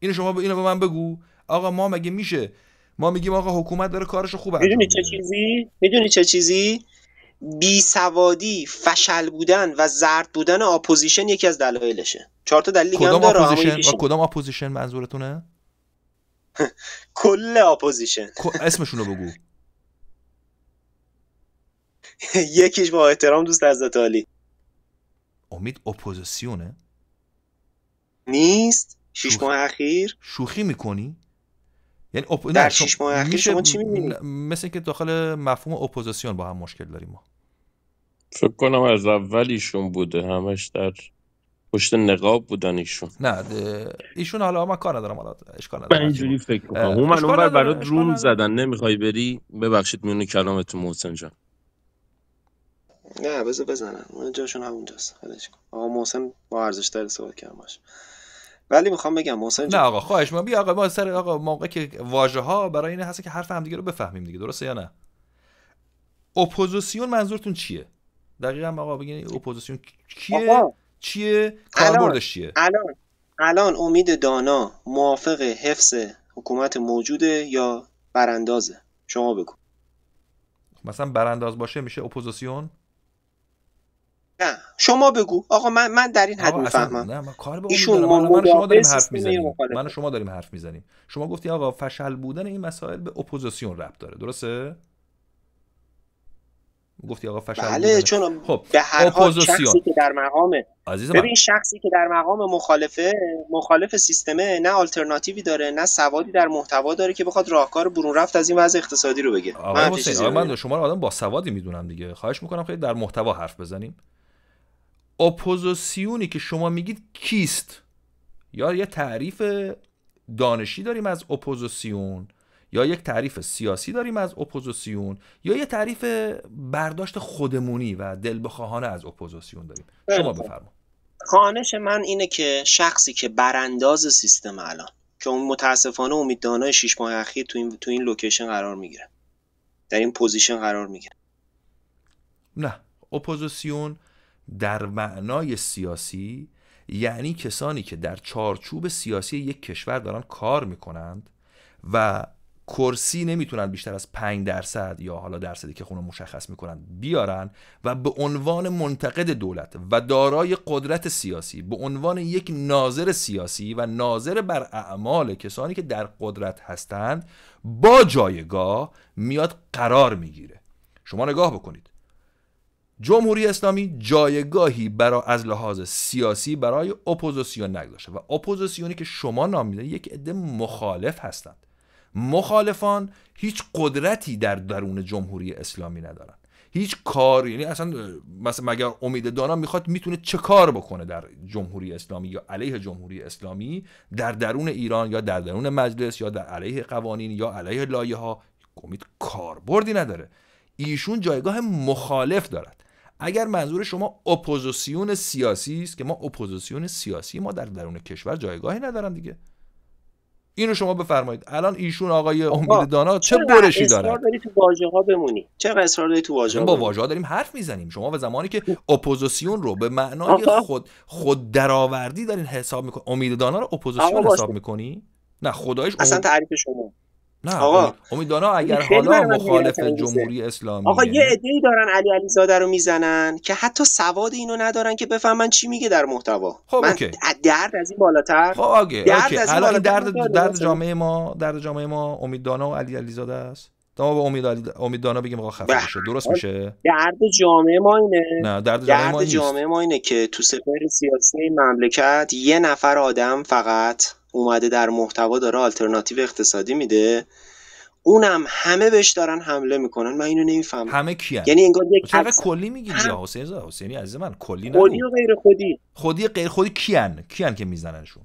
اینو شما به اینو به من بگو آقا ما مگه میشه ما میگیم آقا حکومت داره کارشو خوب میدونی چه چیزی میدونی چه چیزی بی سوادی فشل بودن و زرد بودن اپوزیشن یکی از دلایلشه چهار تا دلیل دیگه هم داره کدام اپوزیشن منظورتونه کل اپوزیشن اسمشون رو بگو یکیش با احترام دوست از دتالی امید اپوزیسیونه نیست شیش ماه اخیر شوخی میکنی یعنی اپ... در شیش ماه اخیر شما چی میبینی؟ مثل که داخل مفهوم اپوزیسیون با هم مشکل داریم ما فکر کنم از اولیشون بوده همش در پشت نقاب بودن ایشون نه ایشون حالا من کار ندارم حالا اشکال ندارم من اینجوری فکر کنم اون من روم زدن نمیخوای بری ببخشید میونی کلامتون محسن جان نه بذار بزنن جاشون همونجاست خلاص آقا محسن با ارزش داره صحبت کردن باش ولی میخوام بگم محسن نه آقا خواهش من بیا آقا ما سر آقا موقع که واژه ها برای این هست که حرف همدیگه رو بفهمیم دیگه درسته یا نه اپوزیسیون منظورتون چیه دقیقا آقا بگین اپوزیسیون کیه آقا. چیه کاربردش چیه الان الان امید دانا موافق حفظ حکومت موجوده یا براندازه شما بگو خب، مثلا برانداز باشه میشه اپوزیسیون شما بگو آقا من من در این حد میفهمم نه من کار به ایشون من شما داریم حرف میزنیم من شما داریم حرف میزنیم شما گفتی آقا فشل بودن این مسائل به اپوزیسیون ربط داره درسته گفتی آقا فشل بله، بودن. چون خب به هر حال شخصی که در مقام ببین شخصی که در مقام مخالفه مخالف سیستمه نه آلترناتیوی داره نه سوادی در محتوا داره که بخواد راهکار برون رفت از این وضع اقتصادی رو بگه آقا من, شما رو آدم با سوادی میدونم دیگه خواهش میکنم خیلی در محتوا حرف بزنیم اپوزیسیونی که شما میگید کیست یا یه تعریف دانشی داریم از اپوزیسیون یا یک تعریف سیاسی داریم از اپوزیسیون یا یه تعریف برداشت خودمونی و بخواهانه از اپوزیسیون داریم بله. شما بفرمایید خانش من اینه که شخصی که برانداز سیستم الان که اون متاسفانه امید دانای شیش ماه اخیر تو این تو این لوکیشن قرار میگیره در این پوزیشن قرار میگیره نه اپوزیسیون در معنای سیاسی یعنی کسانی که در چارچوب سیاسی یک کشور دارن کار میکنند و کرسی نمیتونن بیشتر از 5 درصد یا حالا درصدی که خونه مشخص میکنن بیارن و به عنوان منتقد دولت و دارای قدرت سیاسی به عنوان یک ناظر سیاسی و ناظر بر اعمال کسانی که در قدرت هستند با جایگاه میاد قرار میگیره شما نگاه بکنید جمهوری اسلامی جایگاهی برای از لحاظ سیاسی برای اپوزیسیون نگذاشته و اپوزیسیونی که شما نام میده یک عده مخالف هستند مخالفان هیچ قدرتی در درون جمهوری اسلامی ندارن هیچ کار یعنی اصلا مثلا مگر امید دانا میخواد میتونه چه کار بکنه در جمهوری اسلامی یا علیه جمهوری اسلامی در درون ایران یا در درون مجلس یا در علیه قوانین یا علیه لایه ها امید کاربردی نداره ایشون جایگاه مخالف دارد اگر منظور شما اپوزیسیون سیاسی است که ما اپوزیسیون سیاسی ما در درون کشور جایگاهی ندارن دیگه اینو شما بفرمایید الان ایشون آقای امید دانا چه برشی داره چرا داری تو واژه ها بمونی چرا اصرار تو واژه با واژه داریم حرف میزنیم شما و زمانی که خب. اپوزیسیون رو به معنای خود خود درآوردی دارین حساب میکنی امید دانا رو اپوزیسیون حساب میکنی نه خدایش اصلا تعریف شما نه آقا امیدوارا اگر حالا مخالف جمهوری اسلامی آقا یه یعنی ای دارن علی علیزاده رو میزنن که حتی سواد اینو ندارن که بفهمن چی میگه در محتوا خب، من اوکی. درد از این بالاتر خب درد از این بالاتر درد درد جامعه ما درد جامعه ما امیددانا و علی علیزاده است تا به امید امیددانا بگیم آقا خفه بشه درست میشه درد جامعه ما اینه نه درد جامعه, درد ما, ما اینه که تو سفر سیاسی مملکت یه نفر آدم فقط اومده در محتوا داره آلترناتیو اقتصادی میده اونم همه بهش دارن حمله میکنن من اینو نمیفهمم همه کیه یعنی انگار یک چرا کلی میگی یا حسین زاده حسینی عزیز من کلی نه خودی و غیر خودی خودی غیر خودی کیان کیان که میزننشون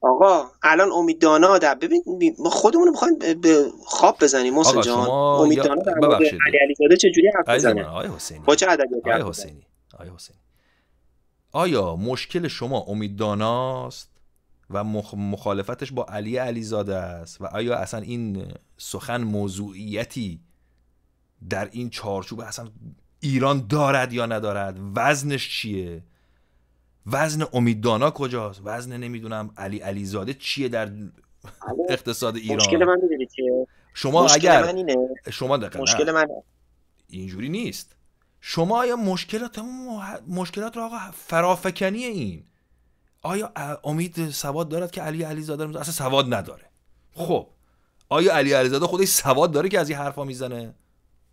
آقا الان امید دانا در ببین ما خودمون رو به خواب بزنیم محسن جان شما... امید دانا در علی زاده چه جوری حرف بزنه آقا حسینی با چه ادبیاتی آقا حسینی آقا حسینی آیا مشکل شما امید داناست و مخالفتش با علی علیزاده است و آیا اصلا این سخن موضوعیتی در این چارچوب اصلا ایران دارد یا ندارد وزنش چیه وزن امیددانا کجاست وزن نمیدونم علی علیزاده چیه در اقتصاد ایران مشکل من چیه شما مشکل من اینه. شما دقیقا مشکل من اینجوری نیست شما یا مشکلات مح... مشکلات رو آقا فرافکنی این آیا امید سواد دارد که علی علیزاده رو اصلا سواد نداره خب آیا علی علیزاده خودش سواد داره که از این حرفا میزنه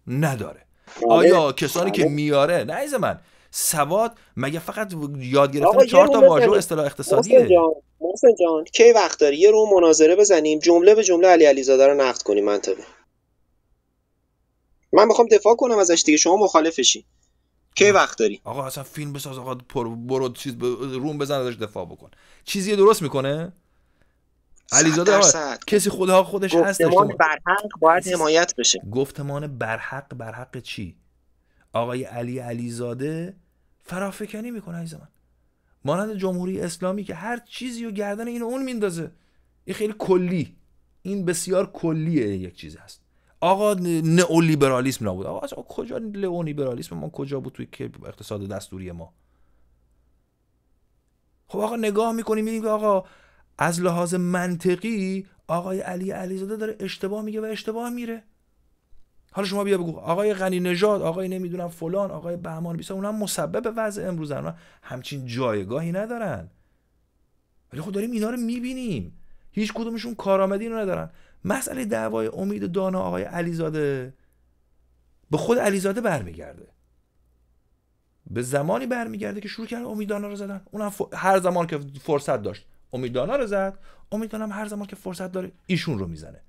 نداره آره. آیا کسانی که آره. میاره نه ایز من سواد مگه فقط یاد گرفتن چهار تا واژه اصطلاح اقتصادیه جان،, کی وقت داری یه رو مناظره بزنیم جمله به جمله علی علیزاده رو نقد کنیم منطقه من میخوام دفاع کنم ازش دیگه شما مخالفشی کی وقت داری آقا اصلا فیلم بساز آقا پر برو چیز روم بزن ازش دفاع بکن چیزی درست میکنه علیزاده کسی خدا خودش هست گفتمان برحق باید حمایت بشه گفتمان برحق برحق چی آقای علی علیزاده فرافکنی میکنه عزیز من مانند جمهوری اسلامی که هر چیزی رو گردن این اون میندازه این خیلی کلی این بسیار کلیه یک چیز هست آقا نئولیبرالیسم نبود آقا کجا نئولیبرالیسم ما کجا بود توی که اقتصاد دستوری ما خب آقا نگاه میکنیم میبینی که آقا از لحاظ منطقی آقای علی علیزاده داره اشتباه میگه و اشتباه میره حالا شما بیا بگو آقای غنی نژاد آقای نمیدونم فلان آقای بهمان بیسا اونم مسبب وضع امروز همچین جایگاهی ندارن ولی خب داریم اینا رو میبینیم هیچ کدومشون کارآمدی رو ندارن مسئله دعوای امید و دانا آقای علیزاده به خود علیزاده برمیگرده به زمانی برمیگرده که شروع کرد امیدانا رو زدن اونم هر زمان که فرصت داشت امیدانا رو زد هم هر زمان که فرصت داره ایشون رو میزنه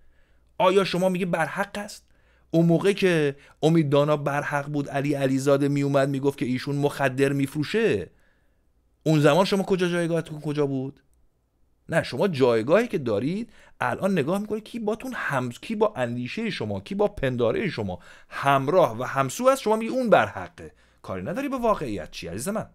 آیا شما میگه برحق است اون موقع که دانا برحق بود علی علیزاده میومد میگفت که ایشون مخدر میفروشه اون زمان شما کجا جایگاهتون کجا بود نه شما جایگاهی که دارید الان نگاه میکنه کی باتون هم کی با اندیشه شما کی با پنداره شما همراه و همسو است شما میگی اون بر حقه کاری نداری به واقعیت چی عزیز من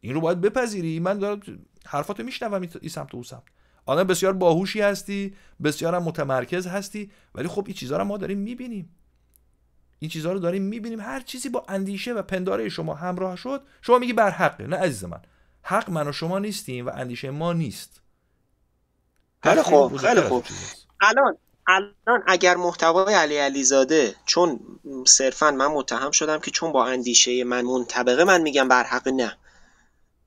این رو باید بپذیری من دارم حرفاتو میشنوم این سمت و اون سمت آدم بسیار باهوشی هستی بسیار متمرکز هستی ولی خب این چیزها رو ما داریم میبینیم این چیزها رو داریم میبینیم هر چیزی با اندیشه و پنداره شما همراه شد شما میگی بر حقه نه عزیز من حق من و شما نیستیم و اندیشه ما نیست خب، خیلی خوب خیلی خوب الان الان اگر محتوای علی علیزاده چون صرفا من متهم شدم که چون با اندیشه من منطبقه من میگم بر حق نه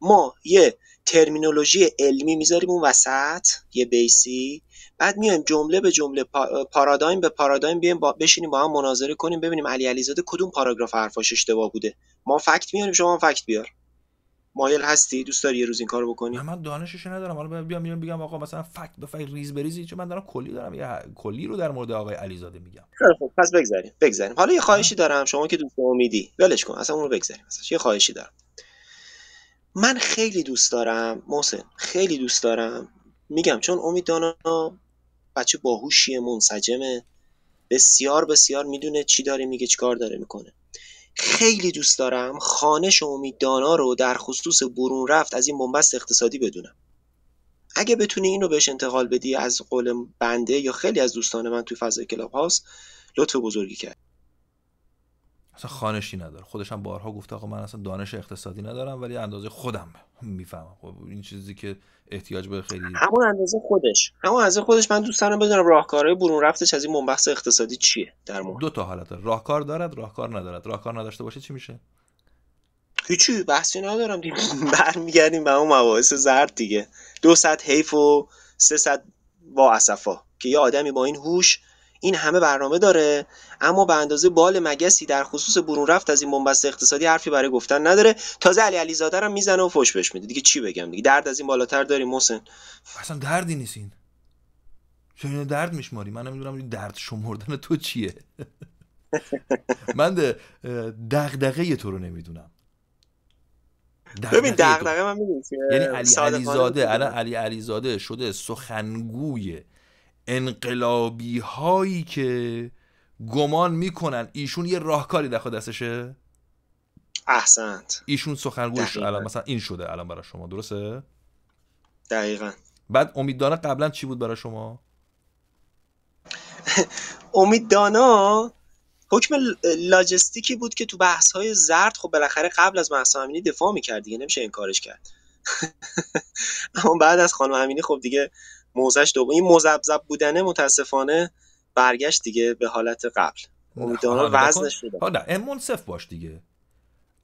ما یه ترمینولوژی علمی میذاریم اون وسط یه بیسی بعد میایم جمله به جمله پارادایم به پارادایم بیایم بشینیم با هم مناظره کنیم ببینیم علی علیزاده کدوم پاراگراف حرفاش اشتباه بوده ما فکت میاریم شما فکت بیار مایل هستی دوست داری یه روز این کارو بکنی من دانشش ندارم حالا بیام میام بگم آقا مثلا فکت به ریز بریزی چون من دارم کلی دارم یه کلی رو در مورد آقای علیزاده میگم خب پس بگذاریم بگذاریم حالا یه خواهشی دارم شما که دوست امیدی ولش کن اصلا اون رو بگذاریم یه خواهشی دارم من خیلی دوست دارم محسن خیلی دوست دارم میگم چون امید دانا بچه باهوشیه منسجمه بسیار بسیار میدونه چی داره میگه چیکار داره میکنه خیلی دوست دارم خانش دانا رو در خصوص برون رفت از این بنبست اقتصادی بدونم اگه بتونی این رو بهش انتقال بدی از قول بنده یا خیلی از دوستان من توی فضای کلاب هاست لطف بزرگی کرد اصلا خانشی نداره خودش هم بارها گفته آقا من اصلا دانش اقتصادی ندارم ولی اندازه خودم میفهمم خب این چیزی که احتیاج به خیلی همون اندازه خودش همون اندازه خودش من دوست دارم بدونم راهکارهای برون رفتش از این بنبست اقتصادی چیه در مورد دو تا حالت داره راهکار دارد راهکار ندارد راهکار نداشته باشه چی میشه هیچی بحثی ندارم دیگه برمیگردیم به اون مباحث زرد دیگه دو حیف و سه که یه آدمی با این هوش این همه برنامه داره اما به اندازه بال مگسی در خصوص برون رفت از این بنبست اقتصادی حرفی برای گفتن نداره تازه علی زاده رو میزنه و فوش بهش میده دیگه چی بگم دیگه درد از این بالاتر داری محسن اصلا دردی نیستین چون اینو درد میشماری من نمیدونم درد شمردن تو چیه من دغدغه تو رو نمیدونم ببین دغدغه من میدونم یعنی علی زاده الان علی زاده شده سخنگوی انقلابی هایی که گمان میکنن ایشون یه راهکاری در دستشه احسنت ایشون سخنگوش الان مثلا این شده الان برای شما درسته دقیقا بعد امید دانا قبلا چی بود برای شما دانا حکم لاجستیکی بود که تو بحث های زرد خب بالاخره قبل از محسا امینی دفاع میکرد دیگه نمیشه این کارش کرد اما بعد از خانم امینی خب دیگه موزش دوباره این مزبزب بودنه متاسفانه برگشت دیگه به حالت قبل امیدانا وزنش شده حالا منصف باش دیگه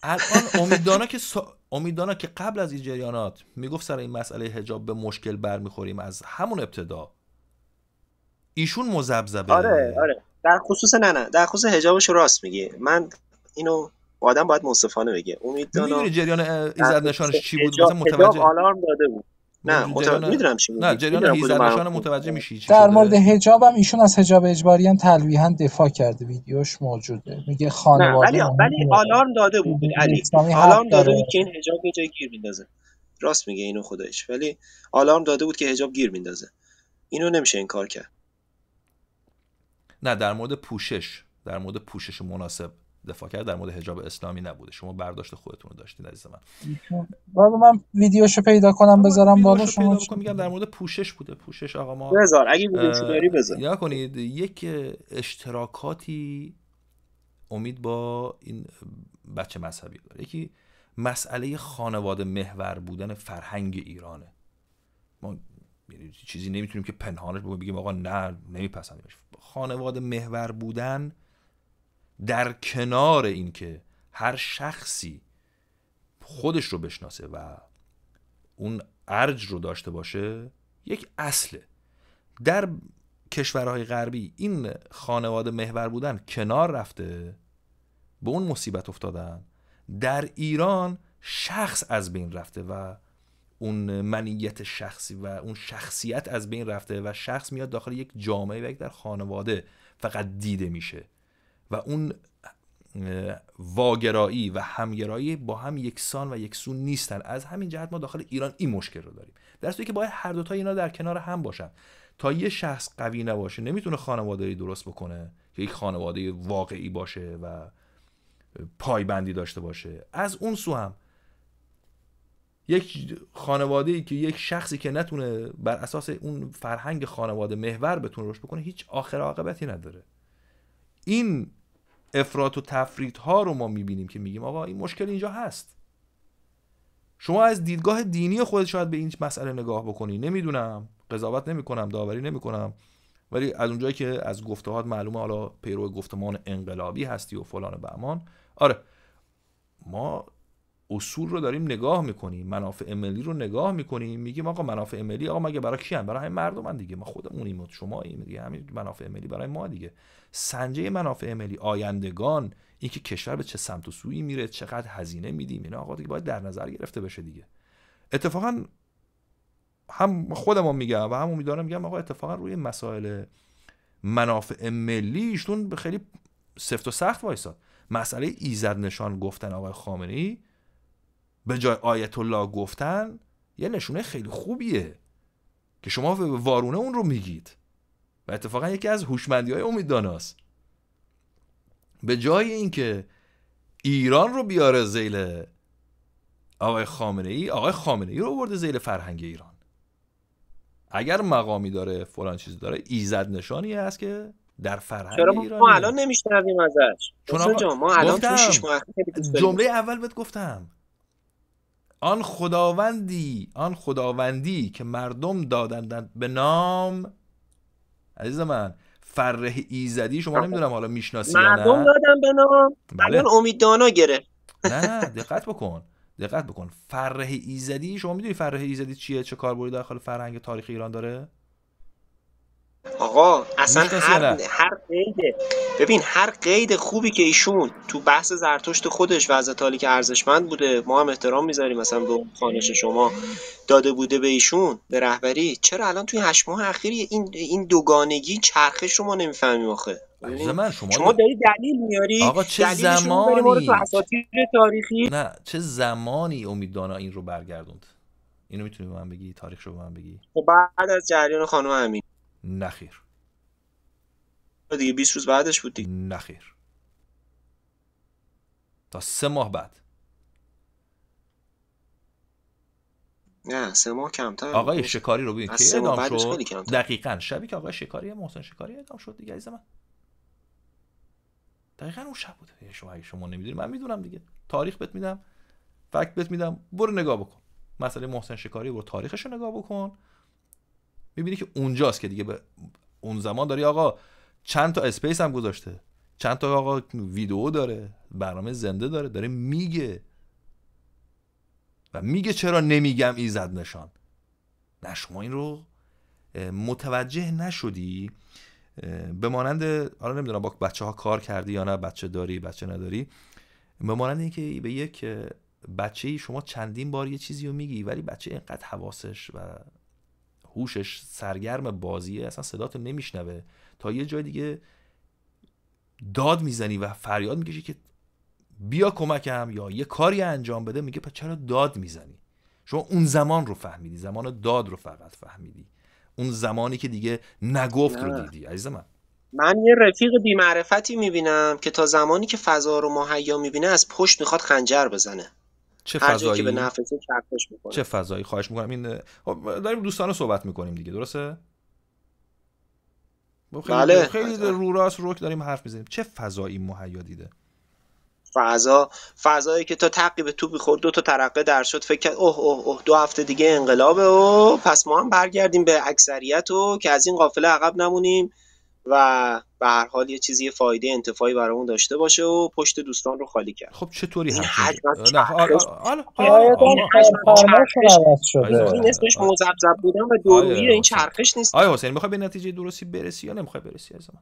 الان امیدانا که سا... امیدانا که قبل از این جریانات میگفت سر این مسئله حجاب به مشکل برمیخوریم از همون ابتدا ایشون مزبزبه آره آره در خصوص نه نه در خصوص حجابش راست میگی من اینو آدم باید منصفانه بگه امید میدونی جریان ایزد نشانش چی بود حجاب آلارم داده بود نه متوجه چی نه جریان متوجه میشی در مورد حجاب هم ایشون از حجاب اجباری هم تلویحا دفاع کرده ویدیوش موجوده میگه خانواده ولی ولی آلارم داده بود علی آلارم داده بود که این حجاب یه جای گیر میندازه راست میگه اینو خدایش ولی آلارم داده بود که حجاب گیر میندازه اینو نمیشه این کار کرد نه در مورد پوشش در مورد پوشش مناسب دفاع کرد در مورد حجاب اسلامی نبوده شما برداشت خودتون رو داشتید عزیز من بابا من ویدیوشو پیدا کنم بذارم بالا شما میگم در مورد پوشش بوده پوشش آقا ما بذار اگه ویدیوشو داری بذار یا کنید یک اشتراکاتی امید با این بچه مذهبی داره یکی مسئله خانواده محور بودن فرهنگ ایرانه ما یعنی چیزی نمیتونیم که پنهانش بگیم آقا نه نمیپسندیمش خانواده محور بودن در کنار اینکه هر شخصی خودش رو بشناسه و اون ارج رو داشته باشه یک اصله در کشورهای غربی این خانواده محور بودن کنار رفته به اون مصیبت افتادن در ایران شخص از بین رفته و اون منیت شخصی و اون شخصیت از بین رفته و شخص میاد داخل یک جامعه و یک در خانواده فقط دیده میشه و اون واگرایی و همگرایی با هم یکسان و یکسون نیستن از همین جهت ما داخل ایران این مشکل رو داریم در صورتی که باید هر دو تا اینا در کنار هم باشن تا یه شخص قوی نباشه نمیتونه خانوادهی درست بکنه که یک خانواده واقعی باشه و پایبندی داشته باشه از اون سو هم یک خانواده ای که یک شخصی که نتونه بر اساس اون فرهنگ خانواده محور بتونه رشد بکنه هیچ آخر عاقبتی نداره این افراط و تفرید ها رو ما میبینیم که میگیم آقا این مشکل اینجا هست شما از دیدگاه دینی خودت شاید به این مسئله نگاه بکنی نمیدونم قضاوت کنم داوری نمیکنم ولی از اونجایی که از گفتهات معلومه حالا پیرو گفتمان انقلابی هستی و فلان بهمان آره ما اصول رو داریم نگاه میکنیم منافع ملی رو نگاه میکنیم میگیم آقا منافع ملی آقا مگه برای کیان برای همین مردم دیگه ما خودمونیم شما این دیگه همین منافع ملی برای ما دیگه سنجه منافع ملی آیندگان اینکه کشور به چه سمت و سویی میره چقدر هزینه میدیم اینا آقا دیگه باید در نظر گرفته بشه دیگه اتفاقا هم خودمون میگم و هم میگم آقا اتفاقا روی مسائل منافع ملی ایشون خیلی سفت و سخت وایساد مسئله ایزد نشان گفتن آقای خامنه‌ای به جای آیت الله گفتن یه نشونه خیلی خوبیه که شما وارونه اون رو میگید و اتفاقا یکی از هوشمندی های امیدداناست به جای اینکه ایران رو بیاره زیل آقای خامنه ای آقای خامنه ای رو برده زیل فرهنگ ایران اگر مقامی داره فلان چیزی داره ایزد نشانی است که در فرهنگ ایران ما الان نمیشنویم ازش چون ما الان تو شش ماه جمله اول بهت گفتم آن خداوندی آن خداوندی که مردم دادند به نام عزیز من فره ایزدی شما نمیدونم حالا میشناسی نه مردم دادن به نام بله. امید دانا گره. نه دقت بکن دقت بکن فره ایزدی شما میدونی فره ایزدی چیه چه کاربردی داخل فرهنگ تاریخ ایران داره آقا اصلا هر, هر قید ببین هر قید خوبی که ایشون تو بحث زرتشت خودش و از که ارزشمند بوده ما هم احترام میذاریم مثلا به خانش شما داده بوده به ایشون به رهبری چرا الان توی هشت ماه اخیر این این دوگانگی چرخش رو ما آخه بله، یعنی شما, شما داری دلیل میاری آقا چه زمانی تاریخی نه چه زمانی امیدانا این رو برگردوند اینو میتونی به من بگی تاریخ رو به من بگی خب، بعد از جریان خانم امین نخیر دیگه 20 روز بعدش بود دیگه نخیر تا سه ماه بعد نه سه ماه کمتر آقای شکاری رو ببین که اعدام شد دقیقا شبی که آقای شکاری محسن شکاری اعدام شد دیگه عزیز من دقیقا اون شب بوده شما اگه شما نمیدونی من میدونم دیگه تاریخ بهت میدم فکت بهت میدم برو نگاه بکن مسئله محسن شکاری برو تاریخش رو نگاه بکن میبینی که اونجاست که دیگه به اون زمان داری آقا چند تا اسپیس هم گذاشته چند تا آقا ویدیو داره برنامه زنده داره داره میگه و میگه چرا نمیگم ایزد نشان نه شما این رو متوجه نشدی به مانند حالا نمیدونم با بچه ها کار کردی یا نه بچه داری بچه نداری به مانند که به یک بچه شما چندین بار یه چیزی رو میگی ولی بچه اینقدر حواسش و هوشش سرگرم بازیه اصلا صدات نمیشنوه تا یه جای دیگه داد میزنی و فریاد میکشی که بیا کمکم یا یه کاری انجام بده میگه پس چرا داد میزنی شما اون زمان رو فهمیدی زمان داد رو فقط فهمیدی اون زمانی که دیگه نگفت رو دیدی عزیز من من یه رفیق بیمعرفتی میبینم که تا زمانی که فضا رو مهیا میبینه از پشت میخواد خنجر بزنه چه فضایی که به نفسه میکنه چه فضایی خواهش میکنم این خب، داریم رو صحبت میکنیم دیگه درسته خب، خیلی بله. خیلی بله. رو راست روک داریم حرف میزنیم چه فضایی مهیا دیده فضا فضایی که تا تقیب تو بخورد دو تا ترقه در شد فکر کرد اوه اوه اوه دو هفته دیگه انقلابه و پس ما هم برگردیم به اکثریت و که از این قافله عقب نمونیم و به هر حال یه چیزی فایده انتفاعی برامون داشته باشه و پشت دوستان رو خالی کرد خب چطوری این شده این اسمش مزبزب بودن و دوریه این چرخش نیست آیا حسین میخوای به نتیجه درستی برسی یا نمیخوای برسی از من؟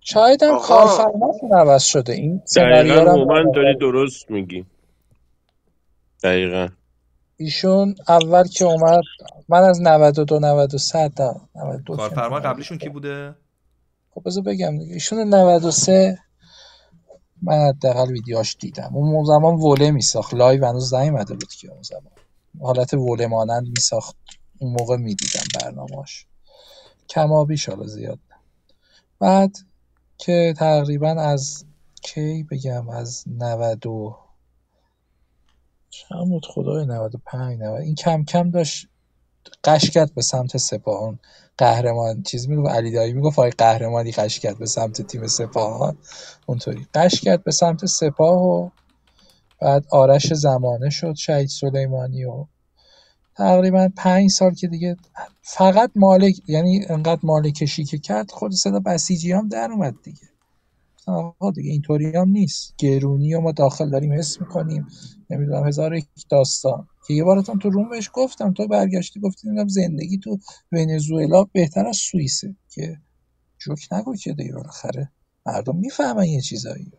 شاید هم کارفرماتون عوض شده این دقیقا من داری درست میگی دقیقا ایشون اول که اومد من از 92 93 تا 92 کارفرما قبلیشون کی بوده خب بذار بگم دیگه ایشون 93 من حداقل ویدیوهاش دیدم اون زمان وله میساخت لایو هنوز نیومده بود که اون زمان حالت وله مانند میساخت اون موقع میدیدم برنامهاش کمابیش حالا زیاد بعد که تقریبا از کی بگم از 90 و چند بود خدای 95 90 این کم کم داشت قش کرد به سمت سپاهان قهرمان چیز میگفت علی دایی میگفت قهرمانی قش کرد به سمت تیم سپاه اونطوری قش کرد به سمت سپاه و بعد آرش زمانه شد شهید سلیمانی و تقریبا پنج سال که دیگه فقط مالک یعنی انقدر مالکشی که کرد خود صدا بسیجی هم در اومد دیگه آقا دیگه اینطوری هم نیست گرونی و ما داخل داریم حس میکنیم نمیدونم هزار یک داستان که یه بارتم تو روم بهش گفتم تو برگشتی گفتی نمیدونم زندگی تو ونزوئلا بهتر از سوئیسه که جوک نگو که دیگه بالاخره مردم میفهمن یه چیزایی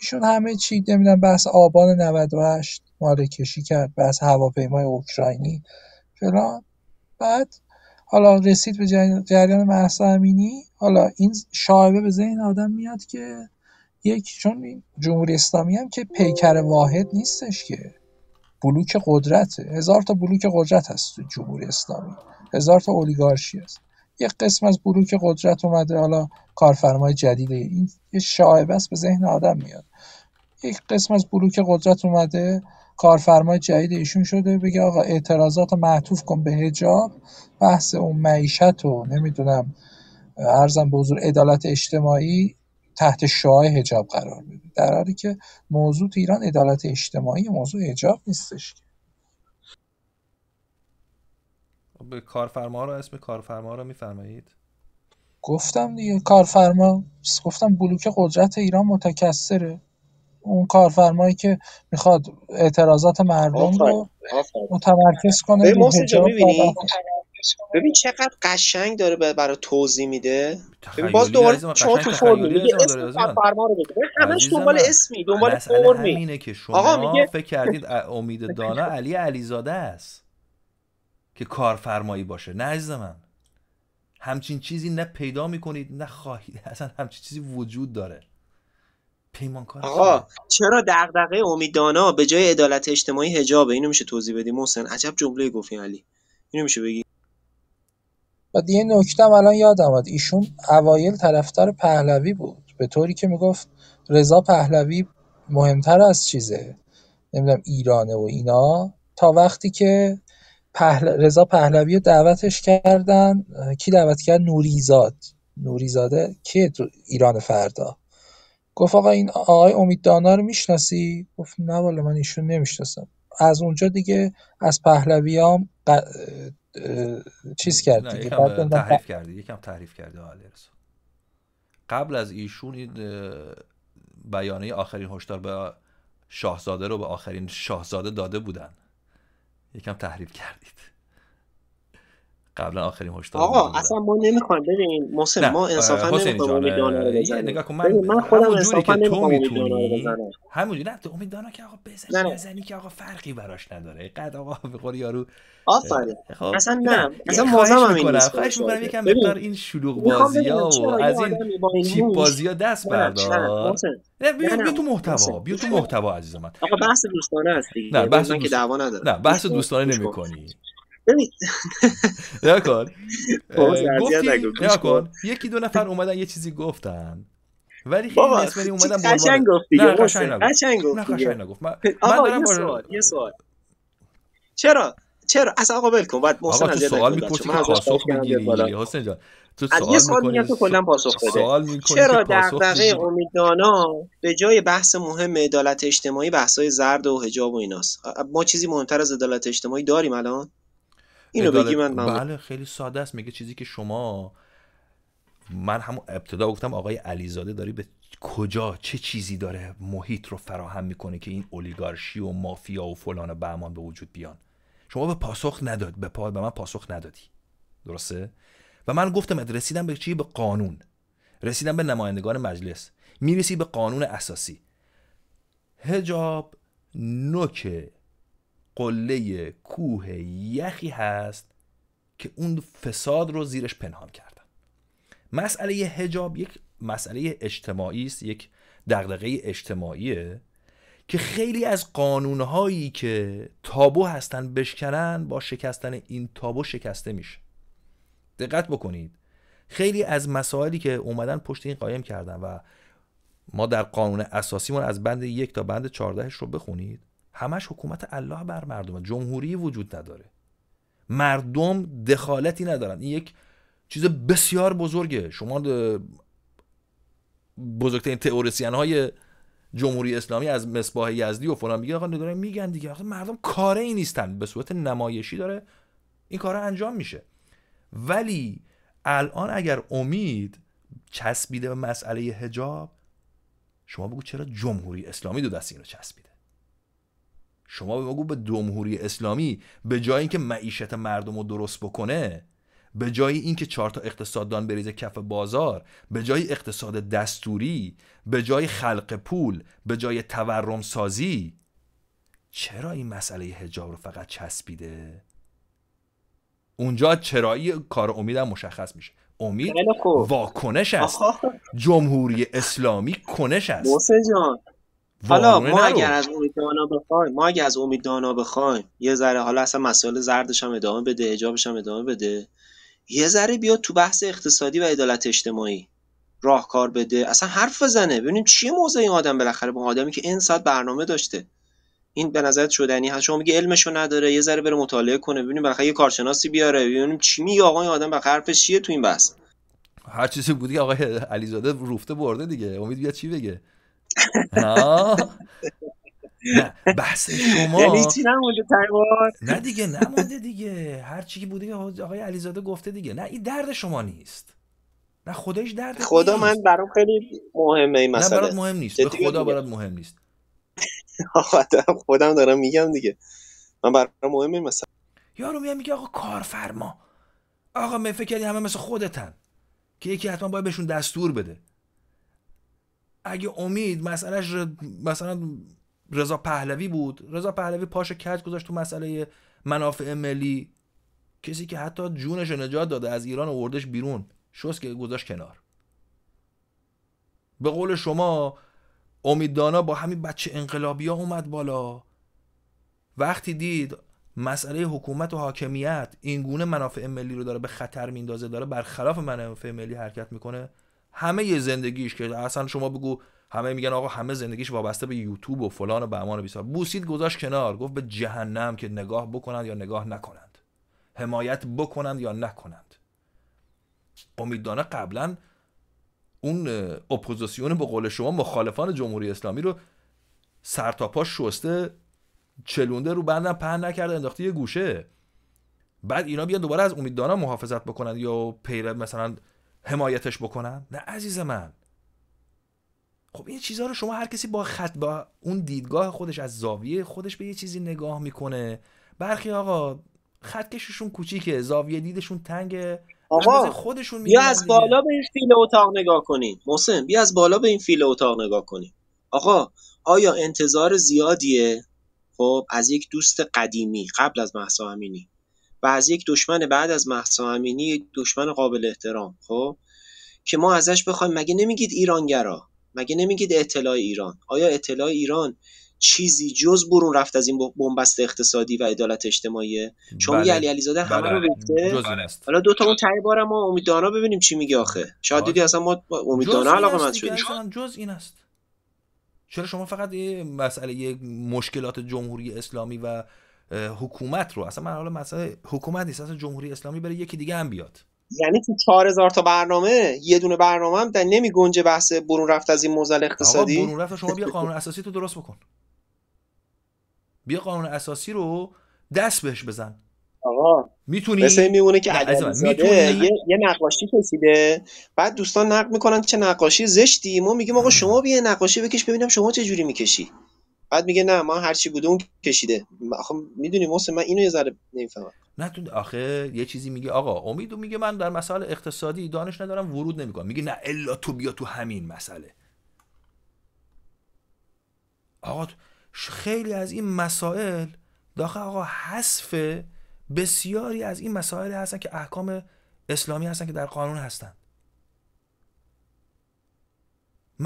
ایشون همه چی نمیدونم بحث آبان 98 ماره کشی کرد بحث هواپیمای اوکراینی فلان بعد حالا رسید به جریان محسا امینی حالا این شایبه به ذهن آدم میاد که یک چون جمهوری اسلامی هم که پیکر واحد نیستش که بلوک قدرته هزار تا بلوک قدرت هست تو جمهوری اسلامی هزار تا اولیگارشی هست یک قسم از بلوک قدرت اومده حالا کارفرمای جدیده این یه است به ذهن آدم میاد یک قسم از بلوک قدرت اومده کارفرمای جدید ایشون شده بگه آقا اعتراضات معطوف کن به حجاب بحث اون معیشت و نمیدونم ارزم به حضور عدالت اجتماعی تحت شعای حجاب قرار میده. در حالی که موضوع ایران عدالت اجتماعی موضوع حجاب نیستش به خب، کارفرما رو اسم کارفرما رو میفرمایید گفتم دیگه کارفرما گفتم بلوک قدرت ایران متکثره اون کارفرمایی که میخواد اعتراضات مردم رو متمرکز کنه به ببین چقدر قشنگ داره برای توضیح میده ببین باز دوباره شما تو فرم میگه اسم رو همش دنبال اسمی دنبال فرمی اینه که شما فکر کردید امید دانا علی علیزاده است که کارفرمایی باشه نه عزیز من همچین چیزی نه پیدا میکنید نه خواهید اصلا همچین چیزی وجود داره پیمانکار آقا چرا دغدغه دانا به جای عدالت اجتماعی حجابه اینو میشه توضیح بدی محسن عجب جمله گفتی علی اینو میشه بگی بعد یه هم الان یاد آمد ایشون اوایل طرفدار پهلوی بود به طوری که میگفت رضا پهلوی مهمتر از چیزه نمیدونم ایرانه و اینا تا وقتی که پهل... رضا پهلوی رو دعوتش کردن کی دعوت کرد نوریزاد نوریزاده که ایران فردا گفت آقا این آقای امید دانا رو میشناسی گفت نه والا من ایشون نمیشناسم از اونجا دیگه از پهلوی هم چیز کرد دیگه یکم تحریف کرده یکم تحریف کرده علی قبل از ایشون این بیانیه آخرین هشدار به شاهزاده رو به آخرین شاهزاده داده بودن یکم تحریف کردید قبلا آخرین هشدار آقا اصلا ما نمیخوایم ببین محسن ما آره، انصافا نمیخوایم یه نگاه کن من, من خودم انصافا نمیخوام تو میتونی همونجوری نه تو امیدانا که آقا بزنی بزنی که آقا فرقی براش نداره قد آقا بخور یارو آفرین خب. اصلا نه اصلا موزم هم این نیست خواهش میکنم یکم مقدار این شلوغ بازی ها و از این چیپ بازی ها دست بردار بیا بی تو محتوا بیا تو محتوا عزیز من آقا بحث دوستانه است دیگه نه بحث دوستانه نداره نه بحث دوستانه نمیکنی ببین یا کن یا کن یکی دو نفر اومدن یه چیزی گفتن ولی خیلی نسبری اومدن قشنگ گفت دیگه قشنگ گفت نه نگفت من دارم یه سوال چرا چرا اصلا آقا ول کن بعد محسن از سوال میپرسی که پاسخ میگیری حسین جان تو سوال یه سوال میگم تو کلا پاسخ بده چرا دغدغه امیدانا به جای بحث مهم عدالت اجتماعی بحث‌های زرد و حجاب و ایناست ما چیزی مهمتر از عدالت اجتماعی داریم الان اینو بگی من بله خیلی ساده است میگه چیزی که شما من هم ابتدا گفتم آقای علیزاده داری به کجا چه چیزی داره محیط رو فراهم میکنه که این اولیگارشی و مافیا و فلان و بهمان به وجود بیان شما به پاسخ نداد به, پای به من پاسخ ندادی درسته و من گفتم رسیدم به چی به قانون رسیدم به نمایندگان مجلس میرسی به قانون اساسی هجاب نوک قله کوه یخی هست که اون فساد رو زیرش پنهان کردن مسئله هجاب یک مسئله اجتماعی است یک دغدغه اجتماعیه که خیلی از قانونهایی که تابو هستن بشکنن با شکستن این تابو شکسته میشه دقت بکنید خیلی از مسائلی که اومدن پشت این قایم کردن و ما در قانون اساسیمون از بند یک تا بند چهاردهش رو بخونید همش حکومت الله بر مردمه جمهوری وجود نداره مردم دخالتی ندارن این یک چیز بسیار بزرگه شما بزرگترین تئوریسین های جمهوری اسلامی از مصباح یزدی و فلان میگه آقا میگن دیگه مردم کاره ای نیستن به صورت نمایشی داره این کارا انجام میشه ولی الان اگر امید چسبیده به مسئله حجاب شما بگو چرا جمهوری اسلامی دو دست این چسبیده شما به بگو به جمهوری اسلامی به جای اینکه معیشت مردم رو درست بکنه به جای اینکه چهار تا اقتصاددان بریزه کف بازار به جای اقتصاد دستوری به جای خلق پول به جای تورم سازی چرا این مسئله هجاب رو فقط چسبیده اونجا چرایی کار امیدم مشخص میشه امید واکنش است جمهوری اسلامی کنش است حالا ما اگر از امید دانا بخوایم ما اگر از امید دانا بخوایم یه ذره حالا اصلا مسائل زردش هم ادامه بده اجابش هم ادامه بده یه ذره بیاد تو بحث اقتصادی و عدالت اجتماعی راهکار بده اصلا حرف بزنه ببینیم چیه موضع این آدم بالاخره با آدمی که این برنامه داشته این به نظرت شدنی هست شما میگه علمشو نداره یه ذره بره مطالعه کنه ببینیم بالاخره یه کارشناسی بیاره ببینیم چی میگه آقا این آدم بالاخره حرفش چیه تو این بحث هر چیزی بودی آقای علیزاده روفته برده دیگه امید بیا چی بگه نه بحث شما یعنی چی نمونده تایوان نه دیگه نمونده دیگه هر چی که بوده آقای علیزاده گفته دیگه نه این درد شما نیست نه خودش درد خدا من برام خیلی مهمه این مسئله نه برات مهم نیست به خدا برات مهم نیست خودم دارم میگم دیگه من برام مهمه این مسئله یارو میگم میگه آقا کارفرما آقا من فکر همه مثل خودتن که یکی حتما باید بهشون دستور بده اگه امید مسئلهش ر... مثلا رضا پهلوی بود رضا پهلوی پاش کج گذاشت تو مسئله منافع ملی کسی که حتی جونش نجات داده از ایران اردش بیرون شست که گذاشت کنار به قول شما امیددانا با همین بچه انقلابی ها اومد بالا وقتی دید مسئله حکومت و حاکمیت اینگونه منافع ملی رو داره به خطر میندازه داره برخلاف منافع ملی حرکت میکنه همه زندگیش که اصلا شما بگو همه میگن آقا همه زندگیش وابسته به یوتیوب و فلان و بهمان بیسار بوسید گذاشت کنار گفت به جهنم که نگاه بکنند یا نگاه نکنند حمایت بکنند یا نکنند امیدانه قبلا اون اپوزیسیون به قول شما مخالفان جمهوری اسلامی رو سرتاپا شسته چلونده رو بندم پهن نکرده انداخته یه گوشه بعد اینا بیان دوباره از امیددانا محافظت بکنند یا پیره مثلا حمایتش بکنم نه عزیز من خب این چیزها رو شما هر کسی با خط با اون دیدگاه خودش از زاویه خودش به یه چیزی نگاه میکنه برخی آقا خطکششون کوچیکه زاویه دیدشون تنگه آقا خودشون بیا از بالا به این فیل اتاق نگاه کنیم محسن بیا از بالا به این فیل اتاق نگاه کنیم آقا آیا انتظار زیادیه خب از یک دوست قدیمی قبل از محسا و از یک دشمن بعد از مهسا امینی دشمن قابل احترام خب که ما ازش بخوایم مگه نمیگید ایرانگرا مگه نمیگید اطلاع ایران آیا اطلاع ایران چیزی جز برون رفت از این بنبست اقتصادی و عدالت اجتماعی چون بله. علی علیزاده همه بله. رو گفته حالا دو تا اون تای بار ما ببینیم چی میگه آخه شاید دیدی آره. اصلا ما علاقه مند شدیم جز این است چرا شما فقط مسئله یه مشکلات جمهوری اسلامی و حکومت رو اصلا من حالا مسئله حکومت نیست اصلا جمهوری اسلامی بره یکی دیگه هم بیاد یعنی تو 4000 تا برنامه یه دونه برنامه هم در نمی گنجه بحث برون رفت از این موزل اقتصادی برون رفت شما بیا قانون اساسی تو درست بکن بیا قانون اساسی رو دست بهش بزن آقا میتونی مثل میمونه که میتونی... یه, یه نقاشی کشیده بعد دوستان نقد میکنن چه نقاشی زشتی ما میگیم آقا شما بیا نقاشی بکش ببینم شما چه جوری میکشی بعد میگه نه ما هرچی بوده اون کشیده آخه میدونی محسن من اینو یه ذره نمیفهمم نه تو آخه یه چیزی میگه آقا امیدو میگه من در مسائل اقتصادی دانش ندارم ورود نمیکنم میگه نه الا تو بیا تو همین مسئله آقا خیلی از این مسائل داخل آقا حذف بسیاری از این مسائل هستن که احکام اسلامی هستن که در قانون هستن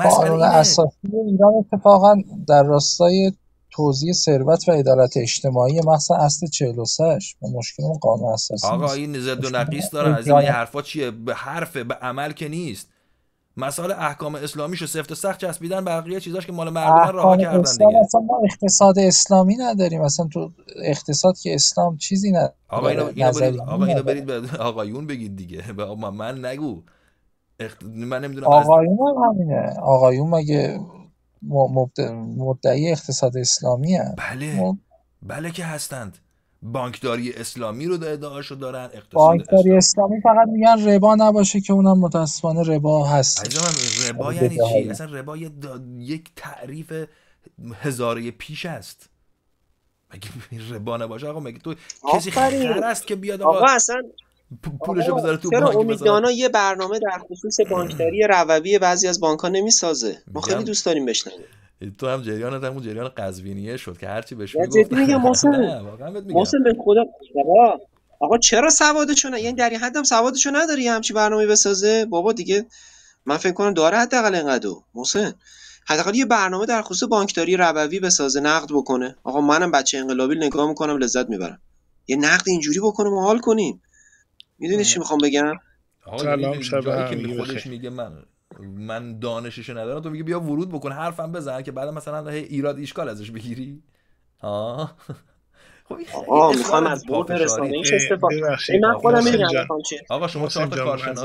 قانون اساسی ایران اتفاقا در راستای توضیح ثروت و عدالت اجتماعی مثلا اصل 43 و مشکل اون قانون اساسی آقا این زد و نقیص داره از این حرفا چیه به حرفه، به عمل که نیست مسائل احکام اسلامی شو سفت و سخت چسبیدن بقیه چیزاش که مال مردم راه کردن دیگه اصلا ما اقتصاد اسلامی نداریم اصلا تو اقتصاد که اسلام چیزی نداره آقا اینو, برید آقا به آقایون بگید دیگه من نگو اخت... من نمیدونم آقایون هم همینه آقایون مگه مدعی اقتصاد اسلامی هم. بله خب. بله که هستند بانکداری اسلامی رو ادعاشو دارن اقتصاد بانکداری اسلامی. فقط میگن ربا نباشه که اونم متاسفانه ربا هست من ربا خب، یعنی چی اصلا ربا یک تعریف هزاره پیش است مگه ربا نباشه آقا مگه تو کسی خیلی است که بیاد آقا, آقا اصلا پولشو بذاره تو بانک امیدانا یه برنامه در خصوص بانکداری رووی بعضی از بانک‌ها نمیسازه ما خیلی دوست داریم بشنویم تو هم جریان هم جریان قزوینیه شد که هرچی بهش میگفت میگم محسن به خدا آقا آقا چرا سوادشو نه یعنی در این حد هم سوادشو نداری همچی برنامه بسازه بابا دیگه من فکر کنم داره حداقل اینقدر محسن حداقل یه برنامه در خصوص بانکداری ربوی بسازه نقد بکنه آقا منم بچه انقلابی نگاه میکنم لذت میبرم یه نقد اینجوری بکنه و حال کنیم میدونی چی میخوام بگم سلام یعنی شب خودش میگه من من دانشش ندارم تو میگه بیا ورود بکن حرفم بزن که بعد مثلا ایراد اشکال ازش بگیری آه خب آقا میخوام از بود رسانه ایش استفاده من خودم چی آقا شما چهار تا کارشناس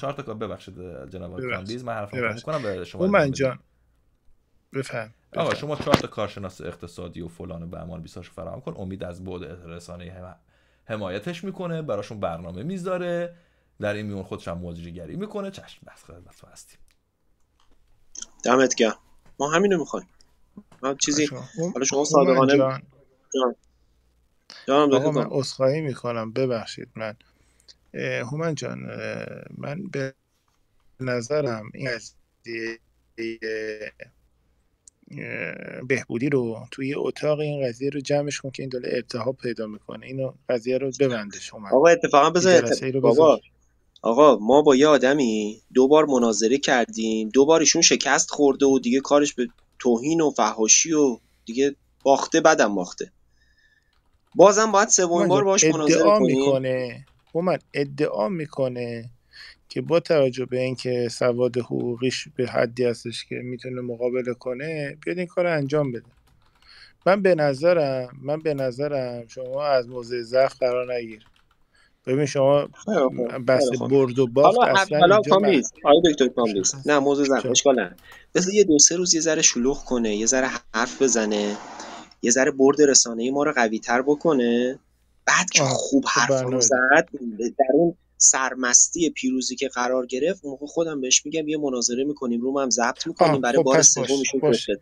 چهار تا کار ببخشید جناب کاندیز من حرفم کنم به شما من جان بفهم آقا شما چهار تا کارشناس اقتصادی و فلان و بهمان بیساش فراهم کن امید از بود رسانه حمایتش میکنه براشون برنامه میذاره در این میون خودش هم مدیرگری میکنه چشم بس خدمت هستیم دمت گرم ما همینو میخوایم ما چیزی حالا شما صادقانه جان جانم من اسخایی میکنم ببخشید من هومن جان من به نظرم این از بهبودی رو توی اتاق این قضیه رو جمعش کن که این داره التهاب پیدا میکنه اینو قضیه رو بله. ببندش اومد آقا اتفاقا بذار بابا آقا ما با یه آدمی دو بار مناظره کردیم دو بار ایشون شکست خورده و دیگه کارش به توهین و فحاشی و دیگه باخته بدم باخته بازم باید سومین بار باش مناظره کنیم میکنه اومد ادعا میکنه که با توجه به اینکه سواد حقوقیش به حدی هستش که میتونه مقابله کنه بیاد این کار انجام بده من به نظرم من به نظرم شما از موضع ضعف قرار نگیر ببین شما بس برد و باخت اصلا حالا کامیز دکتر نه موضوع ضعف اشکال نه یه دو سه روز یه ذره شلوغ کنه یه ذره حرف بزنه یه ذره برد رسانه ما رو قوی تر بکنه بعد که خوب حرف رو زد در اون سرمستی پیروزی که قرار گرفت موقع خودم بهش میگم یه مناظره میکنیم رو هم ضبط میکنیم برای خب، بار سوم بشه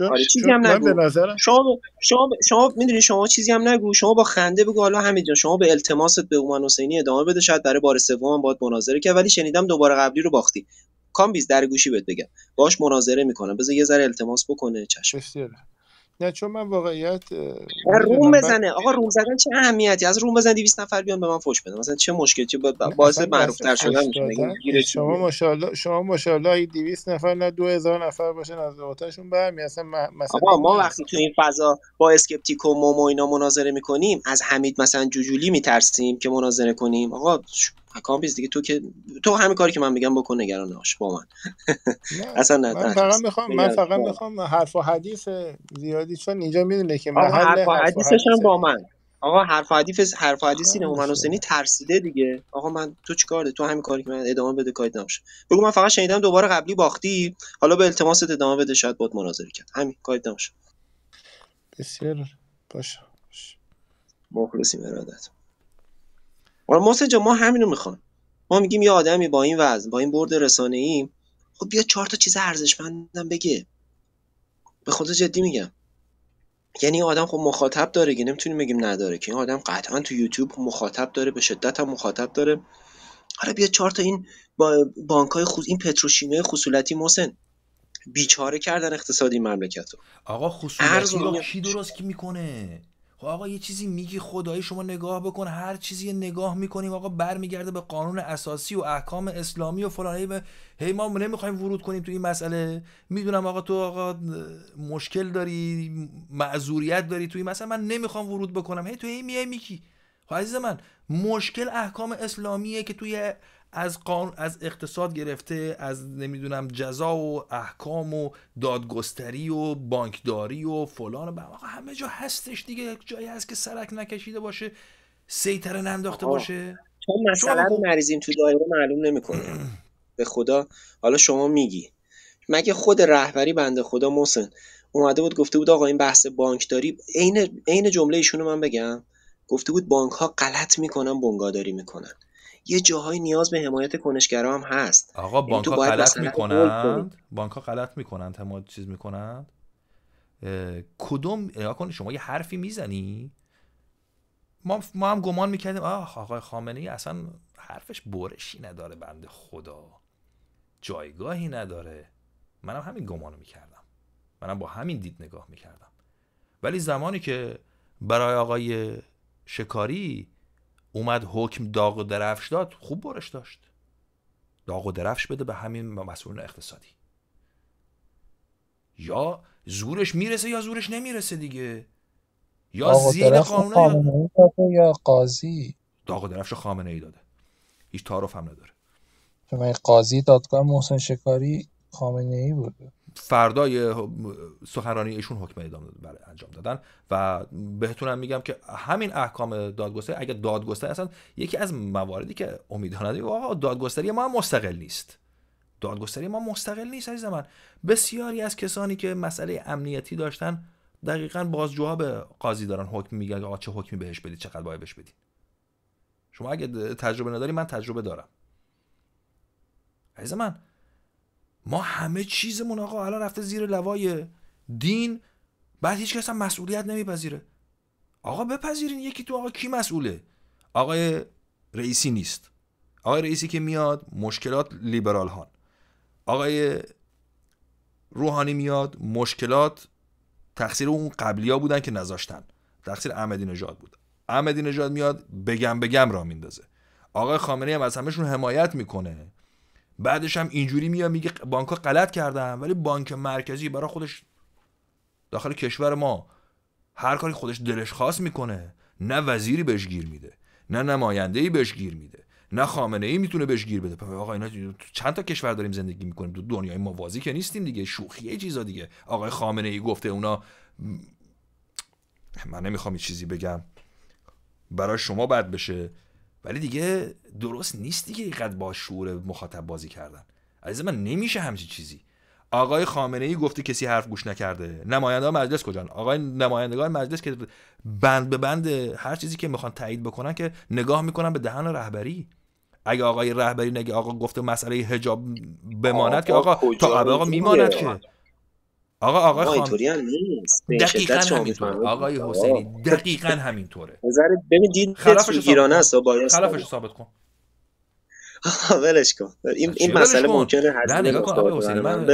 آره چیزی هم نگو شما شما شما شما چیزی هم نگو شما با خنده بگو حالا همینجا شما به التماست به عمان حسینی ادامه بده شاید برای بار سوم هم باید مناظره که ولی شنیدم دوباره قبلی رو باختی کامبیز در گوشی بهت بگم باش مناظره میکنم بذار یه ذره التماس بکنه چشم نه چون من واقعیت روم بزنه آقا روم زدن چه اهمیتی از روم بزن 200 نفر بیان به من فوش بدن مثلا چه مشکلی چه باعث معروف تر شدن شما ماشاءالله شما ماشاءالله 200 نفر نه 2000 نفر باشن از اوتاشون برمی اصلا مثلا آقا ما وقتی تو این فضا با اسکپتیک و مومو اینا مناظره میکنیم از حمید مثلا جوجولی میترسیم که مناظره کنیم آقا کامپیز دیگه تو که تو همه کاری که من میگم بکن نگران نباش با من اصلا نه من فقط میخوام من فقط میخوام حرف و حدیث زیادی چون اینجا میدونه که محل حرف و حدیثش هم با من آقا حرف حدیث حرف حدیث من حسینی ترسیده دیگه آقا من تو چیکار تو همین کاری که من ادامه بده کاری نمیشه بگو من فقط شنیدم دوباره قبلی باختی حالا به التماست ادامه بده شاید بود مناظره کرد همین کاری نمیشه بسیار باشه مخلصیم داد. آره ما سه ما همین رو ما میگیم یه آدمی با این وزن با این برد رسانه ای خب بیا چهار تا چیز ارزشمندم بگه به خدا جدی میگم یعنی آدم خب مخاطب داره که نمیتونیم بگیم نداره که این آدم قطعا تو یوتیوب مخاطب داره به شدت هم مخاطب داره حالا آره بیا چهار تا این با بانک های خود این پتروشیمی خصولتی محسن بیچاره کردن اقتصادی مملکت رو آقا خصوصی رو کی درست میکنه خب آقا یه چیزی میگی خدایی شما نگاه بکن هر چیزی نگاه میکنیم آقا برمیگرده به قانون اساسی و احکام اسلامی و فلان هی, به... هی ما نمیخوایم ورود کنیم تو این مسئله میدونم آقا تو آقا مشکل داری معذوریت داری تو این مسئله من نمیخوام ورود بکنم هی تو هی میای میکی خب عزیز من مشکل احکام اسلامیه که توی از قان، از اقتصاد گرفته از نمیدونم جزا و احکام و دادگستری و بانکداری و فلان و همه جا هستش دیگه جایی هست که سرک نکشیده باشه سیتره ننداخته باشه چون مثلا خب تو دایره معلوم نمیکنه به خدا حالا شما میگی مگه خود رهبری بنده خدا محسن اومده بود گفته بود آقا این بحث بانکداری عین عین جمله ایشونو من بگم گفته بود بانک ها غلط میکنن بنگاداری میکنن یه جاهای نیاز به حمایت کنشگرا هم هست آقا یعنی بانک ها غلط میکنن بانک ها غلط میکنند هم چیز میکنند کدوم شما یه حرفی میزنی ما, ما هم گمان میکردیم آه آقای خامنه ای اصلا حرفش برشی نداره بنده خدا جایگاهی نداره منم همین گمانو میکردم منم با همین دید نگاه میکردم ولی زمانی که برای آقای شکاری اومد حکم داغ و درفش داد خوب برش داشت داغ و درفش بده به همین مسئولین اقتصادی یا زورش میرسه یا زورش نمیرسه دیگه یا زیر قانون یا قاضی داغ و درفش خامنه ای داده هیچ تعارف هم نداره چون قاضی دادگاه محسن شکاری خامنه ای بوده فردای سخنرانی ایشون حکم اعدام برای انجام دادن و بهتونم میگم که همین احکام دادگستری اگر دادگستری اصلا یکی از مواردی که امیدوارم آقا دادگستری ما مستقل نیست دادگستری ما مستقل نیست عزیز بسیاری از کسانی که مسئله امنیتی داشتن دقیقا بازجوها به قاضی دارن حکم میگن آقا چه حکمی بهش بدید چقدر باید بهش بدید شما اگه تجربه نداری من تجربه دارم عزیز من ما همه چیزمون آقا الان رفته زیر لوای دین بعد هیچ کس هم مسئولیت نمیپذیره آقا بپذیرین یکی تو آقا کی مسئوله آقای رئیسی نیست آقای رئیسی که میاد مشکلات لیبرال هان آقای روحانی میاد مشکلات تقصیر اون قبلی ها بودن که نذاشتن تقصیر احمدی نژاد بود احمدی نژاد میاد بگم بگم را میندازه آقای خامنه هم از همشون حمایت میکنه بعدش هم اینجوری میاد میگه بانک غلط کردن ولی بانک مرکزی برای خودش داخل کشور ما هر کاری خودش دلش خاص میکنه نه وزیری بهش گیر میده نه نماینده ای بهش گیر میده نه خامنه ای میتونه بهش گیر بده آقا اینا چند تا کشور داریم زندگی میکنیم تو دنیای موازی که نیستیم دیگه شوخی چیزا دیگه آقای خامنه ای گفته اونا من نمیخوام چیزی بگم برای شما بد بشه ولی دیگه درست نیست دیگه اینقدر با شعور مخاطب بازی کردن عزیز من نمیشه همچین چیزی آقای خامنه ای گفته کسی حرف گوش نکرده نماینده مجلس کجان آقای نمایندگان مجلس که بند به بند هر چیزی که میخوان تایید بکنن که نگاه میکنن به دهن رهبری اگه آقای رهبری نگه آقا گفته مسئله حجاب بماند که آقا تا آقا میماند که آقا آقا خان هم نیست دقیقاً همینطوره آقای حسینی دقیقا همینطوره ببین دید خلافش ایران است باید خلافش ثابت کن ولش کن این این مسئله ممکنه هست نگاه کن آقای حسینی من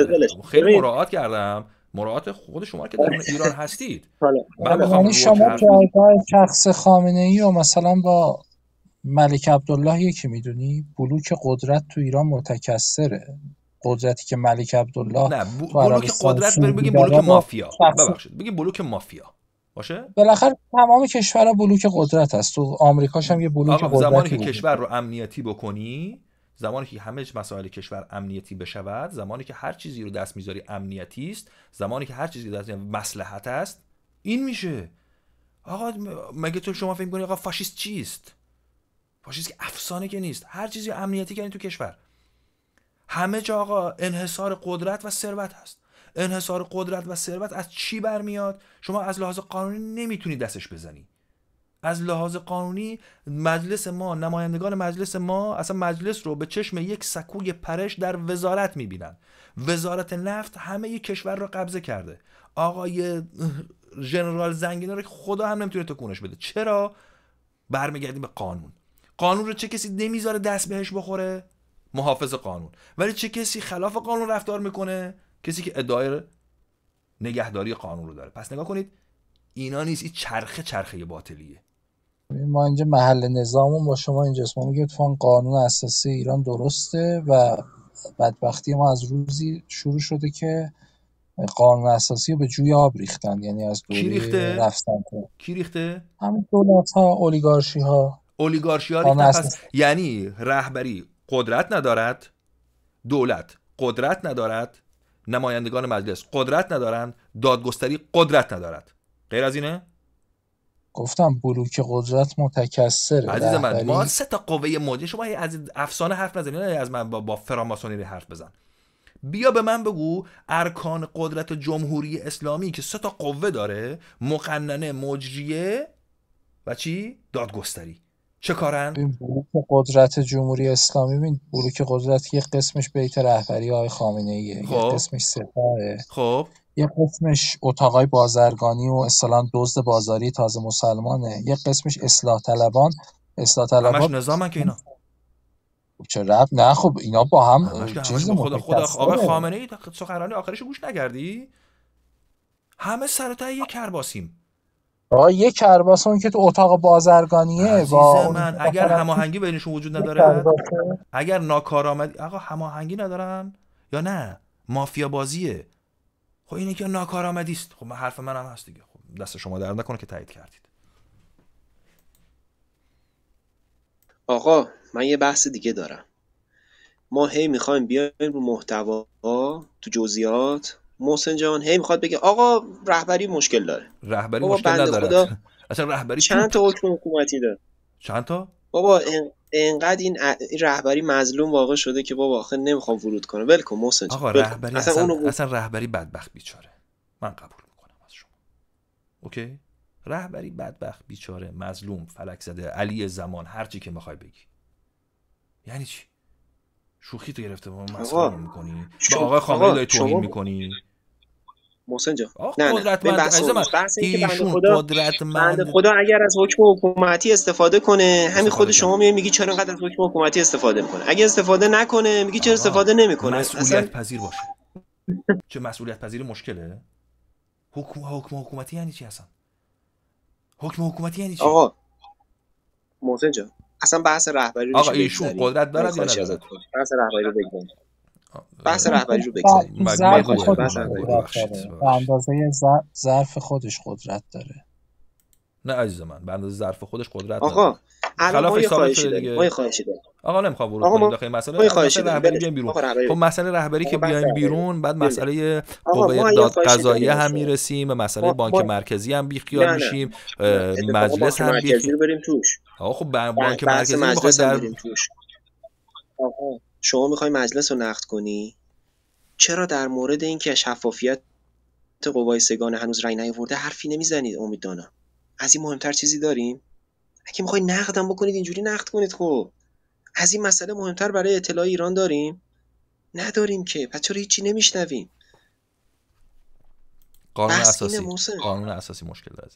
خیلی مراعات کردم مراعات خود شما که در آره. ایران هستید من یعنی شما جایگاه شخص خامنه ای و مثلا با ملک عبدالله یکی میدونی بلوک قدرت تو ایران متکثره قدرتی که ملک عبدالله نه بلوک قدرت بریم بگیم بلوک مافیا ببخشید بگیم بلوک مافیا باشه بالاخره تمام کشورها بلوک قدرت هست تو آمریکاش هم یه بلوک قدرت زمانی که کشور رو امنیتی بکنی زمانی که همه مسائل کشور امنیتی بشود زمانی که هر چیزی رو دست میذاری امنیتی است زمانی که هر چیزی دست مصلحت است این میشه آقا مگه تو شما فکر می‌کنی آقا فاشیست چیست فاشیست که افسانه که نیست هر چیزی امنیتی کنی تو کشور همه جا آقا انحصار قدرت و ثروت هست انحصار قدرت و ثروت از چی برمیاد شما از لحاظ قانونی نمیتونی دستش بزنی از لحاظ قانونی مجلس ما نمایندگان مجلس ما اصلا مجلس رو به چشم یک سکوی پرش در وزارت میبینن وزارت نفت همه ی کشور رو قبضه کرده آقای ژنرال زنگینه رو خدا هم نمیتونه تکونش بده چرا برمیگردیم به قانون قانون رو چه کسی نمیذاره دست بهش بخوره محافظ قانون ولی چه کسی خلاف قانون رفتار میکنه کسی که ادعای نگهداری قانون رو داره پس نگاه کنید اینا نیست این چرخه چرخه باطلیه ما اینجا محل و با شما اینجا ما میگه فان قانون اساسی ایران درسته و بدبختی ما از روزی شروع شده که قانون اساسی رو به جوی آب ریختن یعنی از دوری کی ریخته؟ رفتن کی ریخته؟ همین دولت ها اولیگارشی ها اولیگارشی ها یعنی رهبری قدرت ندارد دولت قدرت ندارد نمایندگان مجلس قدرت ندارند دادگستری قدرت ندارد غیر از اینه گفتم بلوک قدرت متکثره عزیز من ما سه تا قوه موجه شما از افسانه حرف نزنید از من با, با فراماسونی حرف بزن بیا به من بگو ارکان قدرت جمهوری اسلامی که سه تا قوه داره مقننه مجریه و چی دادگستری چه کارن؟ قدرت جمهوری اسلامی بین بلوک قدرت یه قسمش بیت رهبری آقای خامنه ایه خوب یه خب. قسمش سپاهه خب یه قسمش اتاقای بازرگانی و اصلا دزد بازاری تازه مسلمانه یه قسمش اصلاح طلبان اصلاح طلبان همش نظامن که اینا چه رب نه خب اینا با هم چیز خدا خدا آقای خامنه ای سخنرانی آخرش گوش نگردی؟ همه سر یه کرباسیم آقا یه کرباس اون که تو اتاق بازرگانیه با من اگر هماهنگی بینشون وجود نداره اگر ناکارآمدی آقا هماهنگی ندارن یا نه مافیا بازیه خب اینه که ناکارآمدی است خب من حرف منم هست دیگه خب دست شما درد نکنه که تایید کردید آقا من یه بحث دیگه دارم ما هی میخوایم بیایم رو محتوا تو جزئیات محسن جان هی میخواد بگه آقا رهبری مشکل داره رهبری مشکل نداره اصلا رهبری چند تا حکم حکومتی داره چند تا بابا اینقدر این رهبری مظلوم واقع شده که بابا آخه نمیخوام ورود کنه ول کن محسن آقا رهبری اصلا, اصلا, اونو... اصلا رهبری بدبخت بیچاره من قبول میکنم از شما اوکی رهبری بدبخت بیچاره مظلوم فلک زده علی زمان هر چی که میخوای بگی یعنی چی شوخی تو گرفته ما مسخره میکنی آقا خامنه‌ای توهین میکنی محسن جان نه قدرتمند بحث بحث که بنده خدا قدرت خدا اگر از حکم حکومتی استفاده کنه همین خود شما میگی چرا انقدر از حکم حکومتی استفاده میکنه اگه استفاده نکنه میگی چرا استفاده نمیکنه مسئولیت پذیر باشه چه مسئولیت پذیر مشکله حکم حکم حکومتی یعنی چی اصلا حکم حکومتی یعنی چی آقا محسن جان اصلا بحث رهبری رو آقا ایشون قدرت دارد یا نه بحث رهبری رو بحث آره. رهبری رو بگذاریم به اندازه ظرف خودش قدرت داره نه عزیز من به اندازه ظرف خودش قدرت آقا خلاف دیگه خواهشی آقا نمیخوام ورود کنیم داخل مسئله رهبری بیایم بیرون خب مسئله رهبری که بیایم بیرون بعد مسئله قوه قضاییه هم میرسیم و مسئله بانک مرکزی هم بیخیال میشیم مجلس هم بیخیال بریم توش آقا خب بانک مرکزی میخواد در شما میخوای مجلس رو نقد کنی چرا در مورد اینکه شفافیت قوای سگان هنوز رای نیاورده حرفی نمیزنید امید دانا از این مهمتر چیزی داریم اگه میخوای نقدم بکنید اینجوری نقد کنید خب از این مسئله مهمتر برای اطلاع ایران داریم نداریم که پس چرا هیچی نمیشنویم قانون اساسی قانون اساسی مشکل داره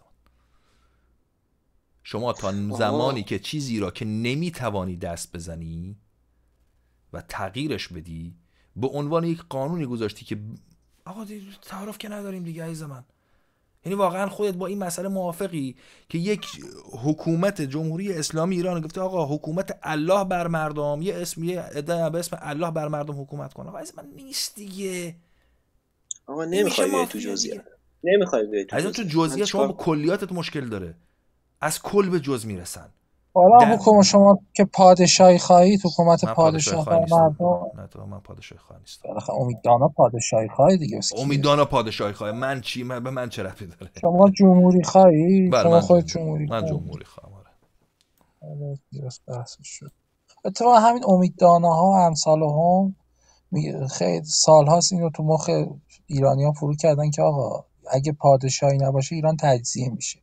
شما تا زمانی که چیزی را که نمیتوانی دست بزنی و تغییرش بدی به عنوان یک قانونی گذاشتی که آقا تعارف که نداریم دیگه عزیز من یعنی واقعا خودت با این مسئله موافقی که یک حکومت جمهوری اسلامی ایران گفته آقا حکومت الله بر مردم یه اسم یه به اسم الله بر مردم حکومت کنه آقا من نیست دیگه آقا نمیخوای تو جزئیات نمیخوای تو جزئیات شما کلیاتت مشکل داره از کل به جز میرسن حالا آره، حکم شما که پادشاهی خواهید حکومت پادشاه مردم نه تو من پادشاهی خواهی نیست امیدانا پادشاهی خواهی دیگه امیدانا پادشاهی خواهی من چی من به من چه رفی داره شما جمهوری خواهی بله، شما خود جمهوری من جمهوری خواهم آره, آره، بحثش شد اتفاقا همین امیدانا ها امثال هم خیلی سال هاست رو تو مخ ایرانی ها فرو کردن که آقا اگه پادشاهی نباشه ایران تجزیه میشه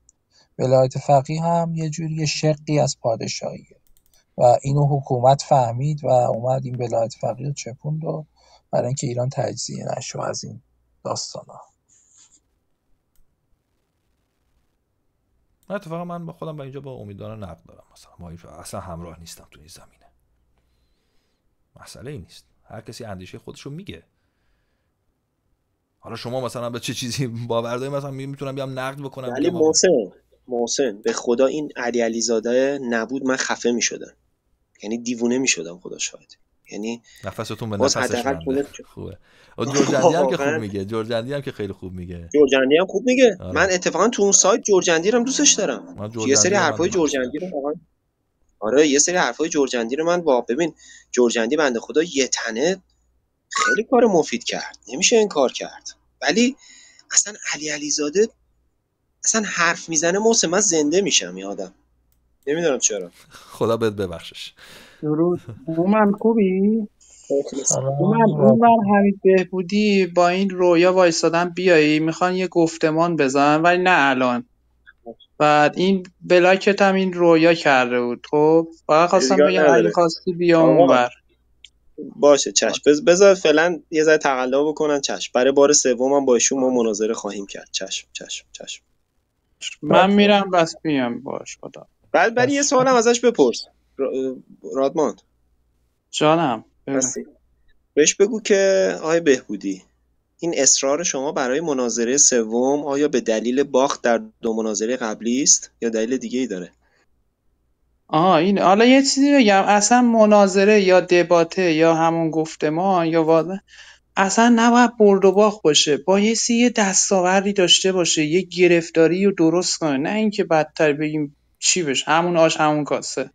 ولایت فقیه هم یه جوری شرقی شقی از پادشاهیه و اینو حکومت فهمید و اومد این ولایت فقیه رو چپوند و برای اینکه ایران تجزیه نشو از این داستان ها نه اتفاقا من با خودم با اینجا با امیدان نقد دارم مثلا ما اصلا همراه نیستم تو این زمینه مسئله ای نیست هر کسی اندیشه خودش رو میگه حالا شما مثلا به چه چیزی باور مثلا میتونم بیام نقد بکنم ولی محسن به خدا این علی علیزاده نبود من خفه می شدم یعنی دیوونه می شدم خدا شاید یعنی نفستون به نفسش خوبه جورجندی هم که خوب میگه جورجندی هم که خیلی خوب میگه جورجندی هم خوب میگه آره. من اتفاقا تو اون سایت جورجندی رو دوستش دارم یه سری حرفای جورجندی رو واقعا آره یه سری حرفای جورجندی رو من با ببین جورجندی بنده خدا یه تنه خیلی کار مفید کرد نمیشه این کار کرد ولی اصلا علی علیزاده اصلا حرف میزنه موس من زنده میشم این آدم نمیدونم چرا خدا بهت ببخشش درود من خوبی من اونور حمید بهبودی با این رویا وایستادن بیایی میخوان یه گفتمان بزن ولی نه الان بعد این بلاکت هم این رویا کرده بود خب فقط خواستم بگم اگه خواستی بیام اونور باشه چشم بذار فعلا یه ذره تقلا بکنن چشم برای بار سومم با ایشون ما مناظره خواهیم کرد چشم چشم چشم من میرم بس میام باش خدا بعد برای یه سوالم ازش بپرس رادمان جانم بهش بگو که آقای بهبودی این اصرار شما برای مناظره سوم آیا به دلیل باخت در دو مناظره قبلی است یا دلیل دیگه ای داره آه این حالا یه چیزی اصلا مناظره یا دباته یا همون گفتمان یا واضح اصلا نباید برد و باخت باشه بایستی یه دستاوردی داشته باشه یه گرفتاری رو درست کنه نه اینکه بدتر بگیم چی بش همون آش همون کاسه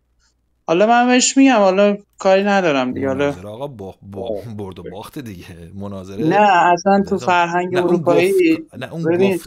حالا من بهش میگم حالا کاری ندارم دیگه حالا آقا با... با... برد و باخت دیگه مناظره نه اصلا تو فرهنگ اروپایی نه اون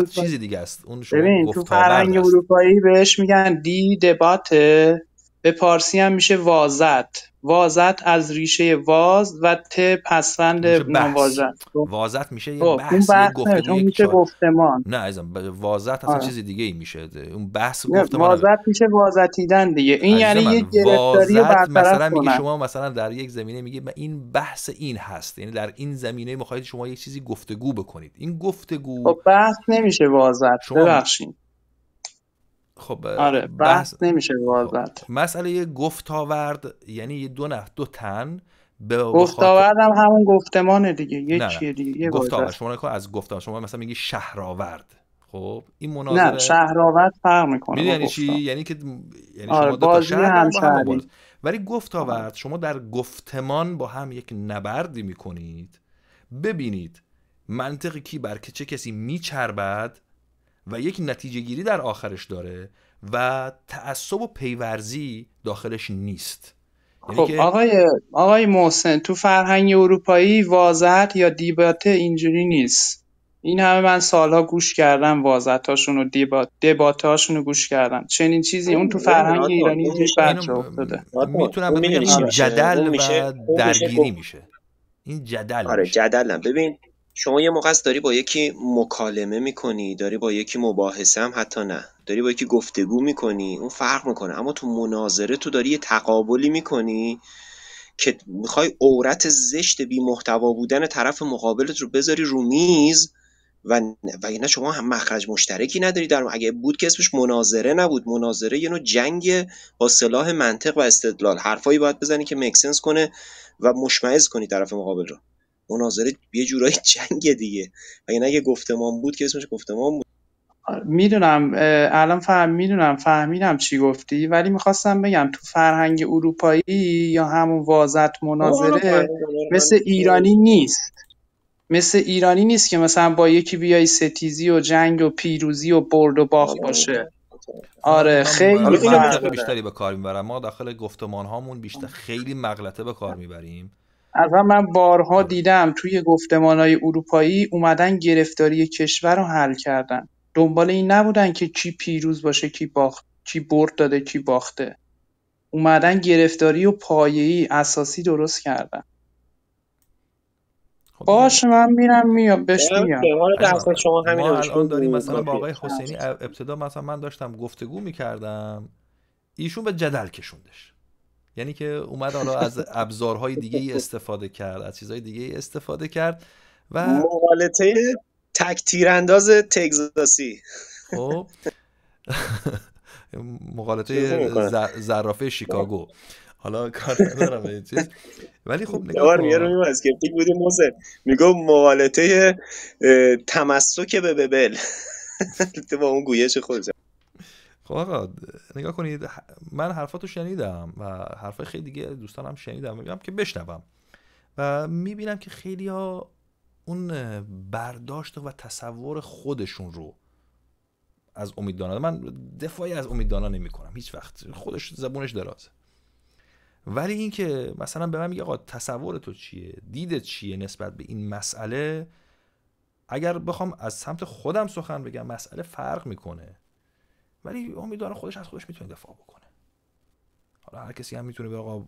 گفت چیزی دیگه است اون ببین تو فرهنگ اروپایی بهش میگن دی دباته به پارسی هم میشه وازت وازت از ریشه واز و ت پسند نوازت. وازت میشه یه بحث, خب، اون بحث گفتمان اون میشه گفتمان نه ازم وازت اصلا چیز دیگه ای میشه اون بحث گفتمان وازت میشه وازتیدن دیگه این یعنی یه گرفتاری مثلا میگه شما مثلا در یک زمینه میگه این بحث این هست یعنی در این زمینه میخواید شما یه چیزی گفتگو بکنید این گفتگو خب، بحث نمیشه وازت ببخشید خب آره بحث, بحث نمیشه خب، واضحت مسئله یه گفتاورد یعنی دو نه دو تن به گفتاورد هم همون گفتمانه دیگه یه نه چیه دیگه یه گفتاورد شما از گفتاورد شما مثلا میگی شهرآورد خب این مناظره نه شهرآورد فرق میکنه یعنی چی یعنی که یعنی آره شما دو شهر هم, هم ولی گفتاورد شما در گفتمان با هم یک نبردی میکنید ببینید منطق کی بر چه کسی میچربد و یک نتیجه گیری در آخرش داره و تعصب و پیورزی داخلش نیست یعنی خب آقای آقای محسن تو فرهنگ اروپایی واضحت یا دیباته اینجوری نیست این همه من سالها گوش کردم واضحتاشون و دیبات رو گوش کردم چنین چیزی اون تو فرهنگ ایرانی هیچ بچه میتونم بگم جدل و درگیری میشه این جدل آره جدلم ببین شما یه موقع داری با یکی مکالمه میکنی داری با یکی مباحثه هم حتی نه داری با یکی گفتگو میکنی اون فرق میکنه اما تو مناظره تو داری یه تقابلی میکنی که میخوای عورت زشت بی محتوا بودن طرف مقابلت رو بذاری رو میز و و نه شما هم مخرج مشترکی نداری در اگه بود که اسمش مناظره نبود مناظره یه نوع جنگ با سلاح منطق و استدلال حرفایی باید بزنی که مکسنس کنه و مشمئز کنی طرف مقابل رو مناظره یه جورایی جنگ دیگه اگه نگه گفتمان بود که اسمش گفتمان بود میدونم الان فهم میدونم فهمیدم چی گفتی ولی میخواستم بگم تو فرهنگ اروپایی یا همون وازت مناظره آره، آره، آره، مثل ایرانی نیست مثل ایرانی نیست که مثلا با یکی بیای ستیزی و جنگ و پیروزی و برد و باخ باشه آره خیلی بیشتری به کار میبرم ما داخل گفتمان هامون بیشتر خیلی مغلطه به کار میبریم اصلا من بارها دیدم توی های اروپایی اومدن گرفتاری کشور رو حل کردن دنبال این نبودن که چی پیروز باشه کی باخت چی برد داده کی باخته اومدن گرفتاری و پایه‌ای اساسی درست کردن خب باش من میرم میام بهش میام شما الان داریم مثلا با آقای حسینی ابتدا مثلا من داشتم گفتگو میکردم ایشون به جدل کشوندش یعنی که اومد حالا از ابزارهای دیگه ای استفاده کرد از چیزهای دیگه ای استفاده کرد و مغالطه تک تیرانداز تگزاسی خب مقالطه زرافه شیکاگو حالا کار ندارم این چیز ولی خب نگاه میاد از اسکپتیک بودی موزه میگو مقالطه تمسک به ببل با اون گویش خودش خب آقا نگاه کنید من حرفاتو شنیدم و حرفای خیلی دیگه دوستانم شنیدم میگم که بشنوم و میبینم که خیلی ها اون برداشت و تصور خودشون رو از امید من دفاعی از امید نمی کنم هیچ وقت خودش زبونش درازه ولی اینکه مثلا به من میگه آقا تصور تو چیه دیدت چیه نسبت به این مسئله اگر بخوام از سمت خودم سخن بگم مسئله فرق میکنه ولی امیدوارم خودش از خودش میتونه دفاع بکنه حالا هر کسی هم میتونه به آقا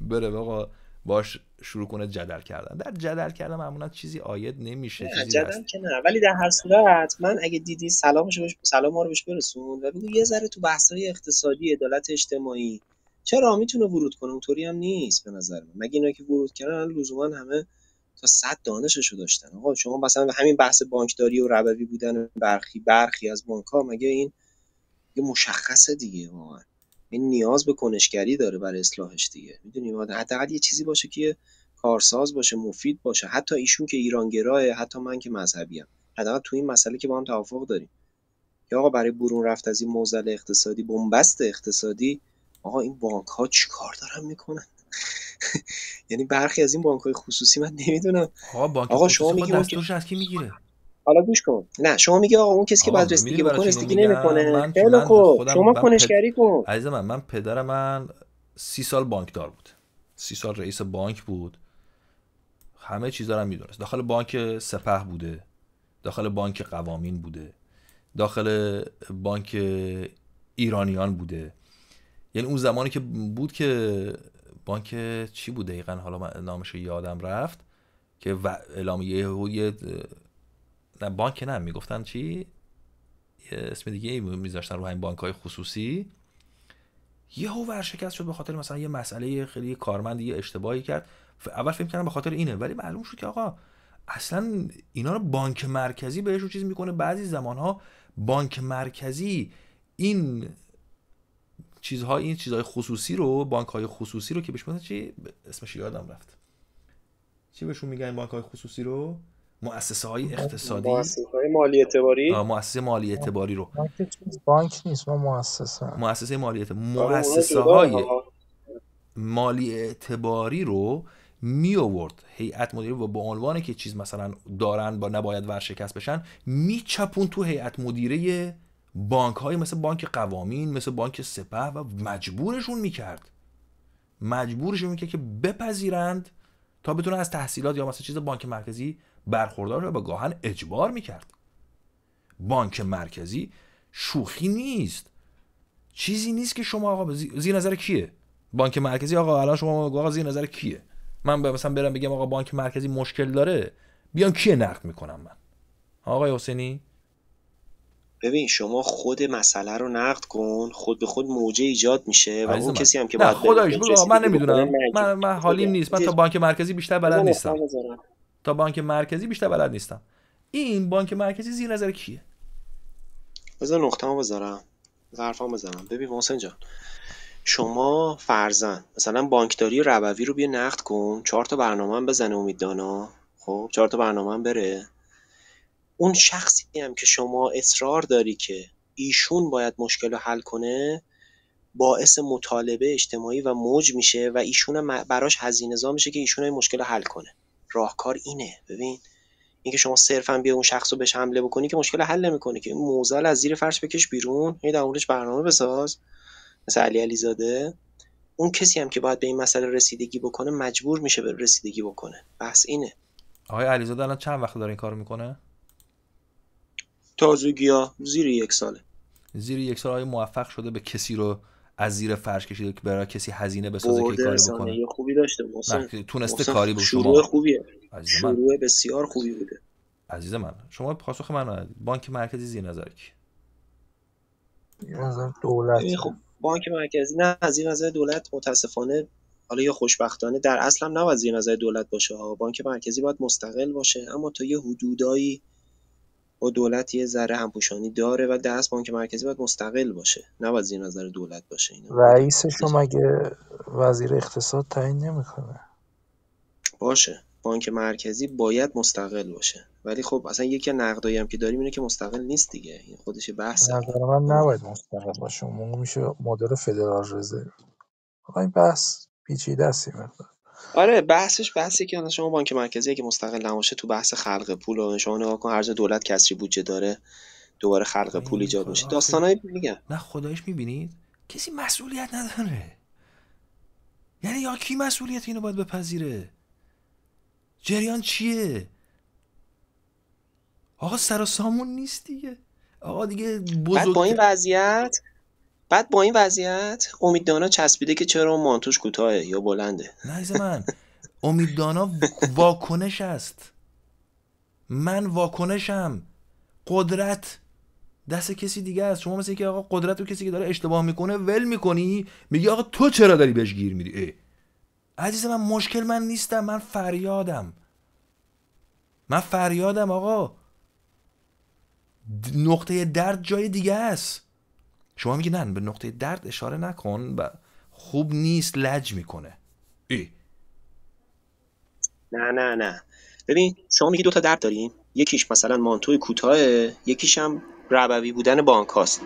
بره آقا باش شروع کنه جدل کردن در جدل کردن معمولا چیزی آید نمیشه جدل که نه ولی در هر صورت من اگه دیدی سلامش بش... سلام ما رو بهش برسون و بگو یه ذره تو های اقتصادی عدالت اجتماعی چرا میتونه ورود کنه اونطوری هم نیست به نظر من مگه اینا که ورود کردن لزوما همه تا صد دانششو داشتن آقا شما مثلا همین بحث بانکداری و ربوی بودن برخی برخی از بانک مگه این یه مشخصه دیگه واقعا این نیاز به کنشگری داره برای اصلاحش دیگه میدونی حداقل یه چیزی باشه که کارساز باشه مفید باشه حتی ایشون که ایرانگرایه حتی من که مذهبیم حداقل تو این مسئله که با هم توافق داریم یا آقا برای برون رفت از این موزل اقتصادی بنبست اقتصادی آقا این بانک ها چی کار دارن میکنن یعنی برخی از این بانک های خصوصی من نمیدونم آقا بانک آقا شما از کی میگیره حالا گوش کن نه شما میگه آقا اون کسی که بعد رسیدگی بکنه رسیدگی نمیکنه خیلی خوب شما کنشگری کن عزیز من من پدر من سی سال بانکدار بود سی سال رئیس بانک بود همه چیز رو میدونست داخل بانک سپه بوده داخل بانک قوامین بوده داخل بانک ایرانیان بوده یعنی اون زمانی که بود که بانک چی بود دقیقا حالا من نامش یادم رفت که و... نه بانک نه میگفتن چی یه اسم دیگه میذاشتن رو همین بانک های خصوصی یهو ورشکست شد به خاطر مثلا یه مسئله خیلی کارمند یه اشتباهی کرد اول فکر کردم به خاطر اینه ولی معلوم شد که آقا اصلا اینا رو بانک مرکزی بهشون چیز میکنه بعضی زمانها بانک مرکزی این چیزها این چیزهای خصوصی رو بانک های خصوصی رو که بهش چی اسمش یادم رفت چی بهشون میگن بانک های خصوصی رو مؤسسه های خب، اقتصادی مؤسسه های مالی اعتباری مؤسسه مالی اعتباری رو بانک نیست ما مؤسسه مؤسسه مالی اعتباری آره، مؤسسه های مالی اعتباری رو می آورد هیئت مدیره و به عنوان که چیز مثلا دارن با نباید ورشکست بشن می چپون تو هیئت مدیره بانک های مثل بانک قوامین مثل بانک سپه و مجبورشون میکرد مجبورشون میکرد که بپذیرند تا بتونن از تحصیلات یا مثلا چیز بانک مرکزی برخوردار را به گاهن اجبار میکرد بانک مرکزی شوخی نیست چیزی نیست که شما آقا زیر نظر کیه بانک مرکزی آقا الان شما آقا نظر کیه من مثلا برم بگم آقا بانک مرکزی مشکل داره بیان کیه نقد میکنم من آقای حسینی ببین شما خود مسئله رو نقد کن خود به خود موجه ایجاد میشه و اون کسی هم که نه من نمیدونم من, من حالیم نیست من تا بانک مرکزی بیشتر بلد نیستم تا بانک مرکزی بیشتر بلد نیستم این بانک مرکزی زیر نظر کیه بذار نقطه هم بذارم ظرف بزنم ببین جان شما فرزن مثلا بانکداری ربوی رو بیا نقد کن چهار تا برنامه هم بزنه امید دانا خب چهار تا برنامه هم بره اون شخصی هم که شما اصرار داری که ایشون باید مشکل رو حل کنه باعث مطالبه اجتماعی و موج میشه و ایشون براش هزینه میشه که ایشون این مشکل رو حل کنه راهکار اینه ببین اینکه شما صرفا بیا اون شخص رو بهش حمله بکنی که مشکل حل نمیکنه که این موزل از زیر فرش بکش بیرون یه در برنامه بساز مثل علی علیزاده اون کسی هم که باید به این مسئله رسیدگی بکنه مجبور میشه به رسیدگی بکنه بحث اینه آقای علیزاده الان چند وقت داره این کارو میکنه تازگی ها زیر یک ساله زیر یک سال موفق شده به کسی رو از زیر فرش کشیده که برای کسی هزینه بسازه که کاری بکنه خوبی داشته محسن بله، تونسته محسن کاری بود شروع خوبیه شروع بسیار خوبی بوده عزیز من شما پاسخ من بانک مرکزی زیر نظر کی نظر دولت خب بانک مرکزی نه این نظر دولت متاسفانه حالا یا خوشبختانه در اصل هم نباید زیر نظر دولت باشه ها بانک مرکزی باید مستقل باشه اما تا یه حدودایی با دولت یه ذره همپوشانی داره و دست بانک مرکزی باید مستقل باشه نباید زیر نظر دولت باشه اینا رئیسش مگه وزیر اقتصاد تعیین نمیکنه باشه بانک مرکزی باید مستقل باشه ولی خب اصلا یکی نقدایی هم که داریم اینه که مستقل نیست دیگه این خودش بحثه نظر من نباید مستقل باشه اون میشه مدل فدرال رزرو آقا این بحث پیچیده است آره بحثش بحثی که شما بانک مرکزی که مستقل نباشه تو بحث خلق پول و شما نگاه کن هر جا دولت کسری بودجه داره دوباره خلق آره، پول ایجاد میشه داستانای میگم نه خدایش میبینید کسی مسئولیت نداره یعنی یا کی مسئولیت اینو باید بپذیره جریان چیه آقا سر و سامون نیست دیگه آقا دیگه بزرگ... بعد با این وضعیت بعد با این وضعیت امیددانا چسبیده که چرا مانتوش کوتاهه یا بلنده نه من امیددانا واکنش است من واکنشم قدرت دست کسی دیگه است شما مثل که آقا قدرت رو کسی که داره اشتباه میکنه ول میکنی میگی آقا تو چرا داری بهش گیر میدی عزیز من مشکل من نیستم من فریادم من فریادم آقا نقطه درد جای دیگه است شما میگی نه به نقطه درد اشاره نکن و خوب نیست لج میکنه ای نه نه نه ببین شما میگی دوتا درد داریم یکیش مثلا مانتوی کوتاه یکیش هم ربوی بودن بانکاست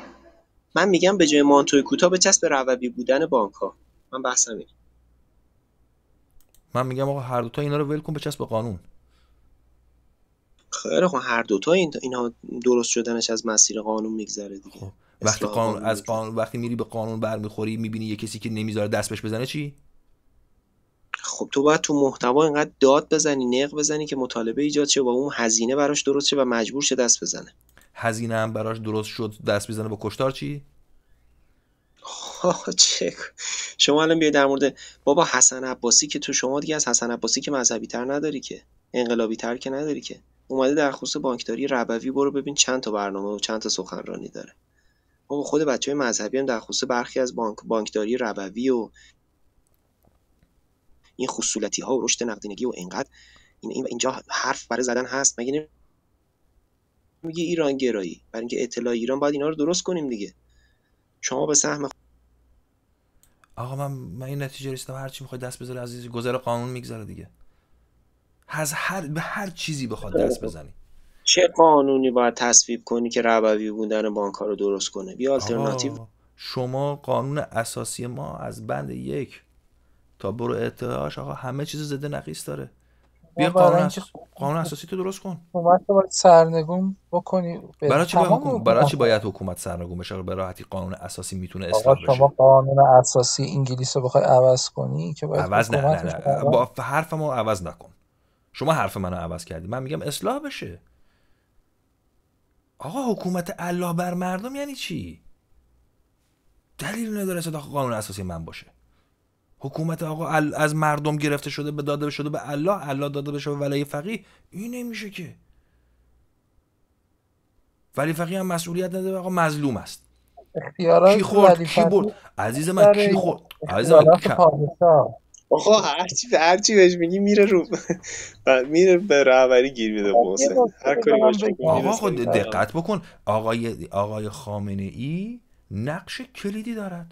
من میگم به جای مانتوی کوتاه به چسب ربوی بودن بانک من بحث اینه من میگم آقا هر دوتا اینا رو ول کن به قانون خیر خب هر دوتا اینا اینها درست شدنش از مسیر قانون میگذره دیگه خب. وقتی قانون از قانون وقتی میری به قانون برمیخوری میبینی یه کسی که نمیذاره دست بهش بزنه چی خب تو باید تو محتوا اینقدر داد بزنی نق بزنی که مطالبه ایجاد شه و اون هزینه براش درست شه و مجبور شه دست بزنه هزینه هم براش درست شد دست بزنه با کشتار چی چه شما الان بیا در مورد بابا حسن عباسی که تو شما دیگه از حسن عباسی که مذهبی تر نداری که انقلابی تر که نداری که اومده در خصوص بانکداری ربوی برو ببین چند تا برنامه و چند تا سخنرانی داره خب خود بچه های مذهبی هم در خصوص برخی از بانک بانکداری ربوی و این خصولتی ها و رشد نقدینگی و انقدر این اینجا حرف برای زدن هست مگه میگه ایران گرایی برای اینکه اطلاع ایران باید اینا رو درست کنیم دیگه شما به سهم آقا من من این نتیجه رسیدم هر چی میخواد دست بذاره عزیز گذر قانون میگذاره دیگه از هر به هر چیزی بخواد دست بزنی چه قانونی باید تصویب کنی که ربوی بودن بانک ها رو درست کنه بیا آلترناتیو شما قانون اساسی ما از بند یک تا برو اتهاش آقا همه چیز زده نقیص داره بیا قانون, اص... قانون اساسی تو درست کن حکومت باید سرنگون بکنی برای چی باید حکومت برای چی باید حکومت سرنگون بشه به راحتی قانون اساسی میتونه اصلاح بشه شما قانون اساسی انگلیس رو بخوای عوض کنی که عوض نه نه نه با حرف ما عوض نکن شما حرف منو عوض کردی من میگم اصلاح بشه آقا حکومت الله بر مردم یعنی چی دلیل نداره صدا قانون اساسی من باشه حکومت آقا از مردم گرفته شده به داده شده به الله الله داده بشه به ولی فقیه این نمیشه که ولی فقیه هم مسئولیت نداره آقا مظلوم است کی خورد کی برد عزیز من کی خورد عزیز من آقا هرچی هرچی بهش میگی میره رو میره به رهبری گیر میده بوسه هر کاری آقا خود دقت بکن آقای آقای خامنه ای نقش کلیدی دارد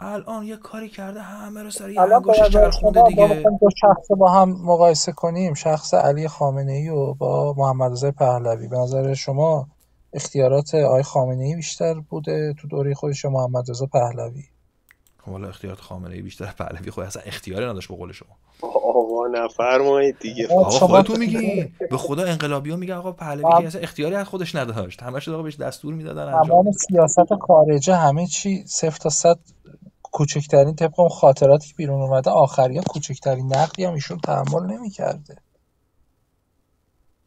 الان یه کاری کرده همه رو سر یه انگوش چرخونده دیگه دو شخص با هم مقایسه کنیم شخص علی خامنه ای و با محمد رضا پهلوی به نظر شما اختیارات آقای خامنه ای بیشتر بوده تو دوره خودش محمد رضا پهلوی خب حالا اختیار خامنه ای بیشتر پهلوی خود اصلا اختیاری نداشت به قول شما آقا نفرمایید دیگه آقا تو میگی به خدا انقلابی ها میگه آقا پهلوی که اصلا اختیاری از خودش نداشت همش آقا بهش دستور میدادن تمام سیاست خارجه همه چی صفر تا صد کوچکترین طبق اون خاطراتی که بیرون اومده آخریا کوچکترین نقدی هم ایشون تحمل نمیکرده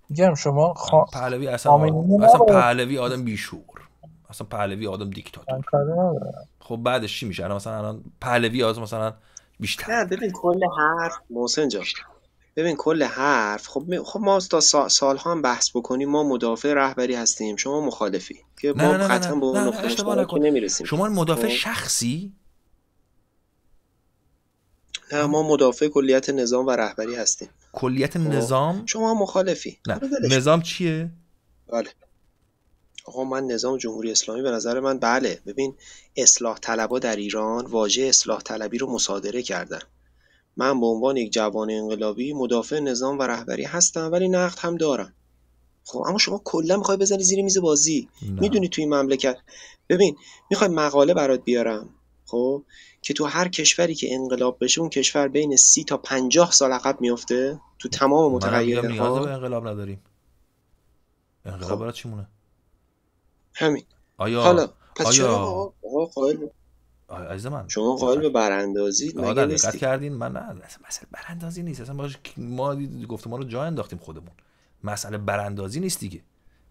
میگم شما خا... پهلوی اصلا اصلا پهلوی آدم بیشور اصلا پهلوی آدم دیکتاتور خب بعدش چی میشه الان مثلا الان پهلوی از مثلا بیشتر نه ببین کل حرف محسن جان ببین کل حرف خب خب ما تا سال سالها هم بحث بکنیم ما مدافع رهبری هستیم شما مخالفی که ما قطعا به اون نقطه نمیرسیم شما مدافع خب. شخصی نه ما مدافع کلیت نظام و رهبری هستیم کلیت خب. نظام شما مخالفی نه نظام چیه بله آقا من نظام جمهوری اسلامی به نظر من بله ببین اصلاح طلبا در ایران واژه اصلاح طلبی رو مصادره کردن من به عنوان یک جوان انقلابی مدافع نظام و رهبری هستم ولی نقد هم دارم خب اما شما کلا میخوای بزنی زیر میز بازی میدونی توی این مملکت ببین میخوای مقاله برات بیارم خب که تو هر کشوری که انقلاب بشه اون کشور بین سی تا پنجاه سال عقب میفته تو تمام متغیرها انقلاب نداریم انقلاب خب. برای همین آیا حالا پس آیا... چرا آقا من شما قائل به براندازی کردین من نه مسئله براندازی نیست اصلا باش ما رو جا انداختیم خودمون مسئله براندازی نیست دیگه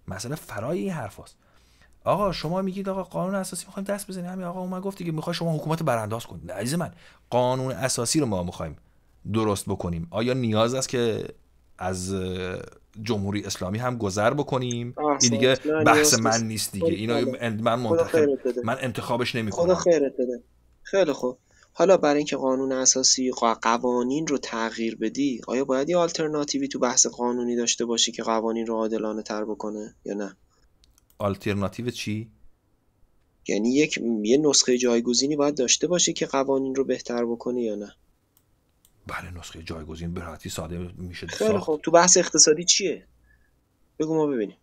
مسئله فرای این حرفاست آقا شما میگید آقا قانون اساسی میخوایم دست بزنیم همین آقا اومد گفتی که میخوای شما حکومت برانداز کنید عزیز من قانون اساسی رو ما میخوایم درست بکنیم آیا نیاز است که از جمهوری اسلامی هم گذر بکنیم این دیگه بحث من نیست دیگه اینا من منتخب من انتخابش نمیکنم خدا خیرت بده خیلی خوب حالا برای اینکه قانون اساسی قوانین رو تغییر بدی آیا باید یه آلترناتیوی تو بحث قانونی داشته باشی که قوانین رو عادلانه تر بکنه یا نه آلترناتیو چی یعنی یک یه نسخه جایگزینی باید داشته باشی که قوانین رو بهتر بکنه یا نه بله نسخه جایگزین به ساده میشه خیلی خب تو بحث اقتصادی چیه بگو ما ببینیم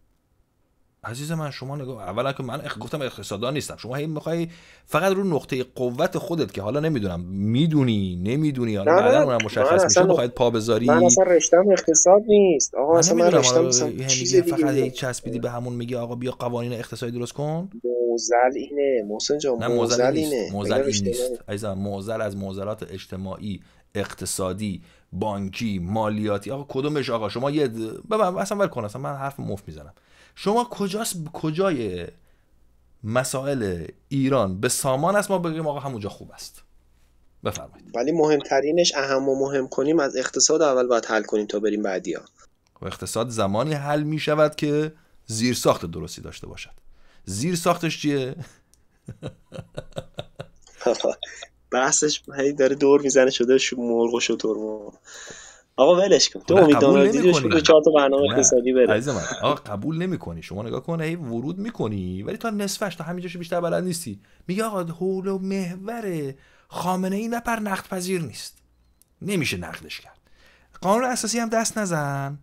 عزیز من شما نگاه اولا که من اخ... گفتم اقتصاددان نیستم شما هی میخوای فقط رو نقطه قوت خودت که حالا نمیدونم میدونی نمیدونی حالا بعدا اونم مشخص میشه میخواید پا بذاری من اصلا رشتم اقتصاد نیست آقا من اصلا من رشتم اصلا یعنی فقط هی چسبیدی به همون میگی آقا بیا قوانین اقتصادی درست کن موزل اینه محسن جان موزل, نیست عزیزم موزل از موزلات اجتماعی اقتصادی بانکی مالیاتی آقا کدومش آقا شما یه بابا اصلا ول کن اصلا من حرف مف میزنم شما کجاست کجای مسائل ایران به سامان است ما بگیم آقا همونجا خوب است بفرمایید ولی مهمترینش اهم و مهم کنیم از اقتصاد اول باید حل کنیم تا بریم بعدیا. و خب اقتصاد زمانی حل می شود که زیر ساخت درستی داشته باشد زیر ساختش چیه بحثش هی داره دور میزنه شده شو مرغ و شطور مرغ آقا ولش کن تو امید دانالدی دو چهار تا برنامه اقتصادی بره عزیزم آقا قبول نمیکنی شما نگاه کن هی ورود میکنی ولی تا نصفش تا همینجاش بیشتر بلد نیستی میگه آقا حول و محور خامنه ای نپر نقد پذیر نیست نمیشه نقدش کرد قانون اساسی هم دست نزن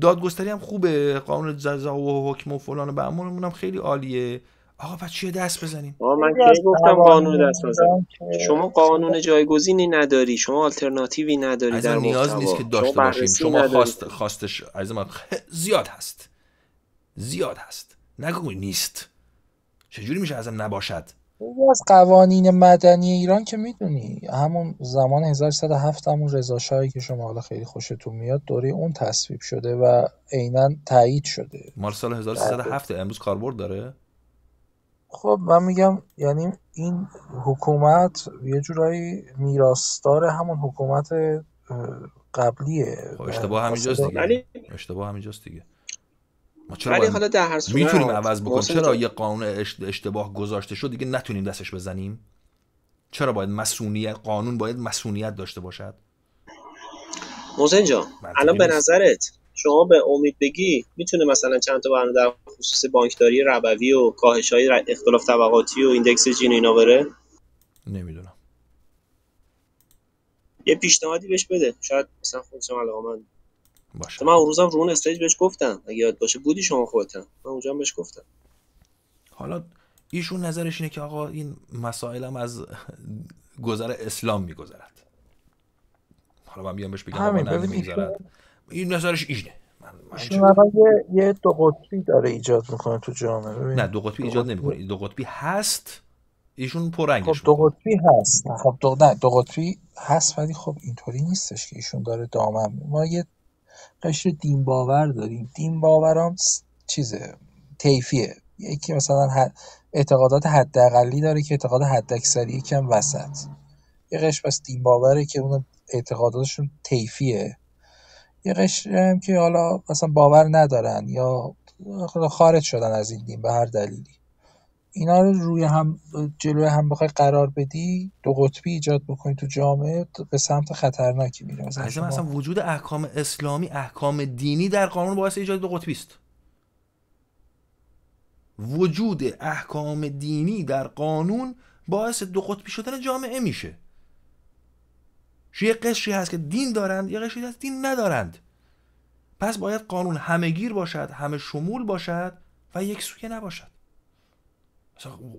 دادگستری هم خوبه قانون جزا و حکم و فلان و بهمون هم خیلی عالیه آقا بعد چیه دست بزنیم آقا من که گفتم قانون دست بزنیم شما قانون جایگزینی نداری شما آلترناتیوی نداری در نیاز نیست که داشته باشیم شما خواست خواستش از من زیاد هست زیاد هست نگو نیست چجوری میشه ازم نباشد از قوانین مدنی ایران که میدونی همون زمان 1107 همون رضا که شما حالا خیلی خوشتون میاد دوره اون تصویب شده و عینا تایید شده مال سال 1307 امروز کاربرد داره خب من میگم یعنی این حکومت یه جورایی میراستار همون حکومت قبلیه خب، اشتباه همینجاست دیگه اشتباه همینجاست دیگه ما چرا ولی حالا در هر میتونیم عوض بکنیم چرا یه قانون اشتباه گذاشته شد دیگه نتونیم دستش بزنیم چرا باید مسئولیت قانون باید مسئولیت داشته باشد موزن جان الان به نظرت شما به امید بگی میتونه مثلا چند تا برنامه در خصوص بانکداری ربوی و کاهش های اختلاف طبقاتی و ایندکس جینی اینا بره نمیدونم یه پیشنهادی بهش بده شاید مثلا خودشم علاقه من باشه من اون روزم رو اون استیج بهش گفتم اگه یاد باشه بودی شما خودتم من اونجا بهش گفتم حالا ایشون نظرش اینه که آقا این هم از گذر اسلام میگذرد حالا من بیام بهش بگم آقا نه این نظرش اینه من یه یه دو قطبی داره ایجاد میکنه تو جامعه نه دو قطبی ایجاد نمیکنه دو قطبی هست ایشون پرنگش خب دو قطبی هست خب دو نه دو قطبی هست ولی خب اینطوری نیستش که ایشون داره دامن ما یه قشر دین باور داریم دین باورام چیزه تیفیه یکی مثلا اعتقادات حداقلی داره که اعتقاد حداکثری یکم وسط یه قشر بس دین باوره که اون اعتقاداتشون طیفیه یه قشری هم که حالا مثلا باور ندارن یا خارج شدن از این دین به هر دلیلی اینا رو روی هم جلوی هم بخوای قرار بدی دو قطبی ایجاد بکنی تو جامعه به سمت خطرناکی میره مثلا, شما... مثلا وجود احکام اسلامی احکام دینی در قانون باعث ایجاد دو قطبی است وجود احکام دینی در قانون باعث دو قطبی شدن جامعه میشه یه قشری هست که دین دارند یه قشری هست دین ندارند پس باید قانون گیر باشد همه شمول باشد و یک سویه نباشد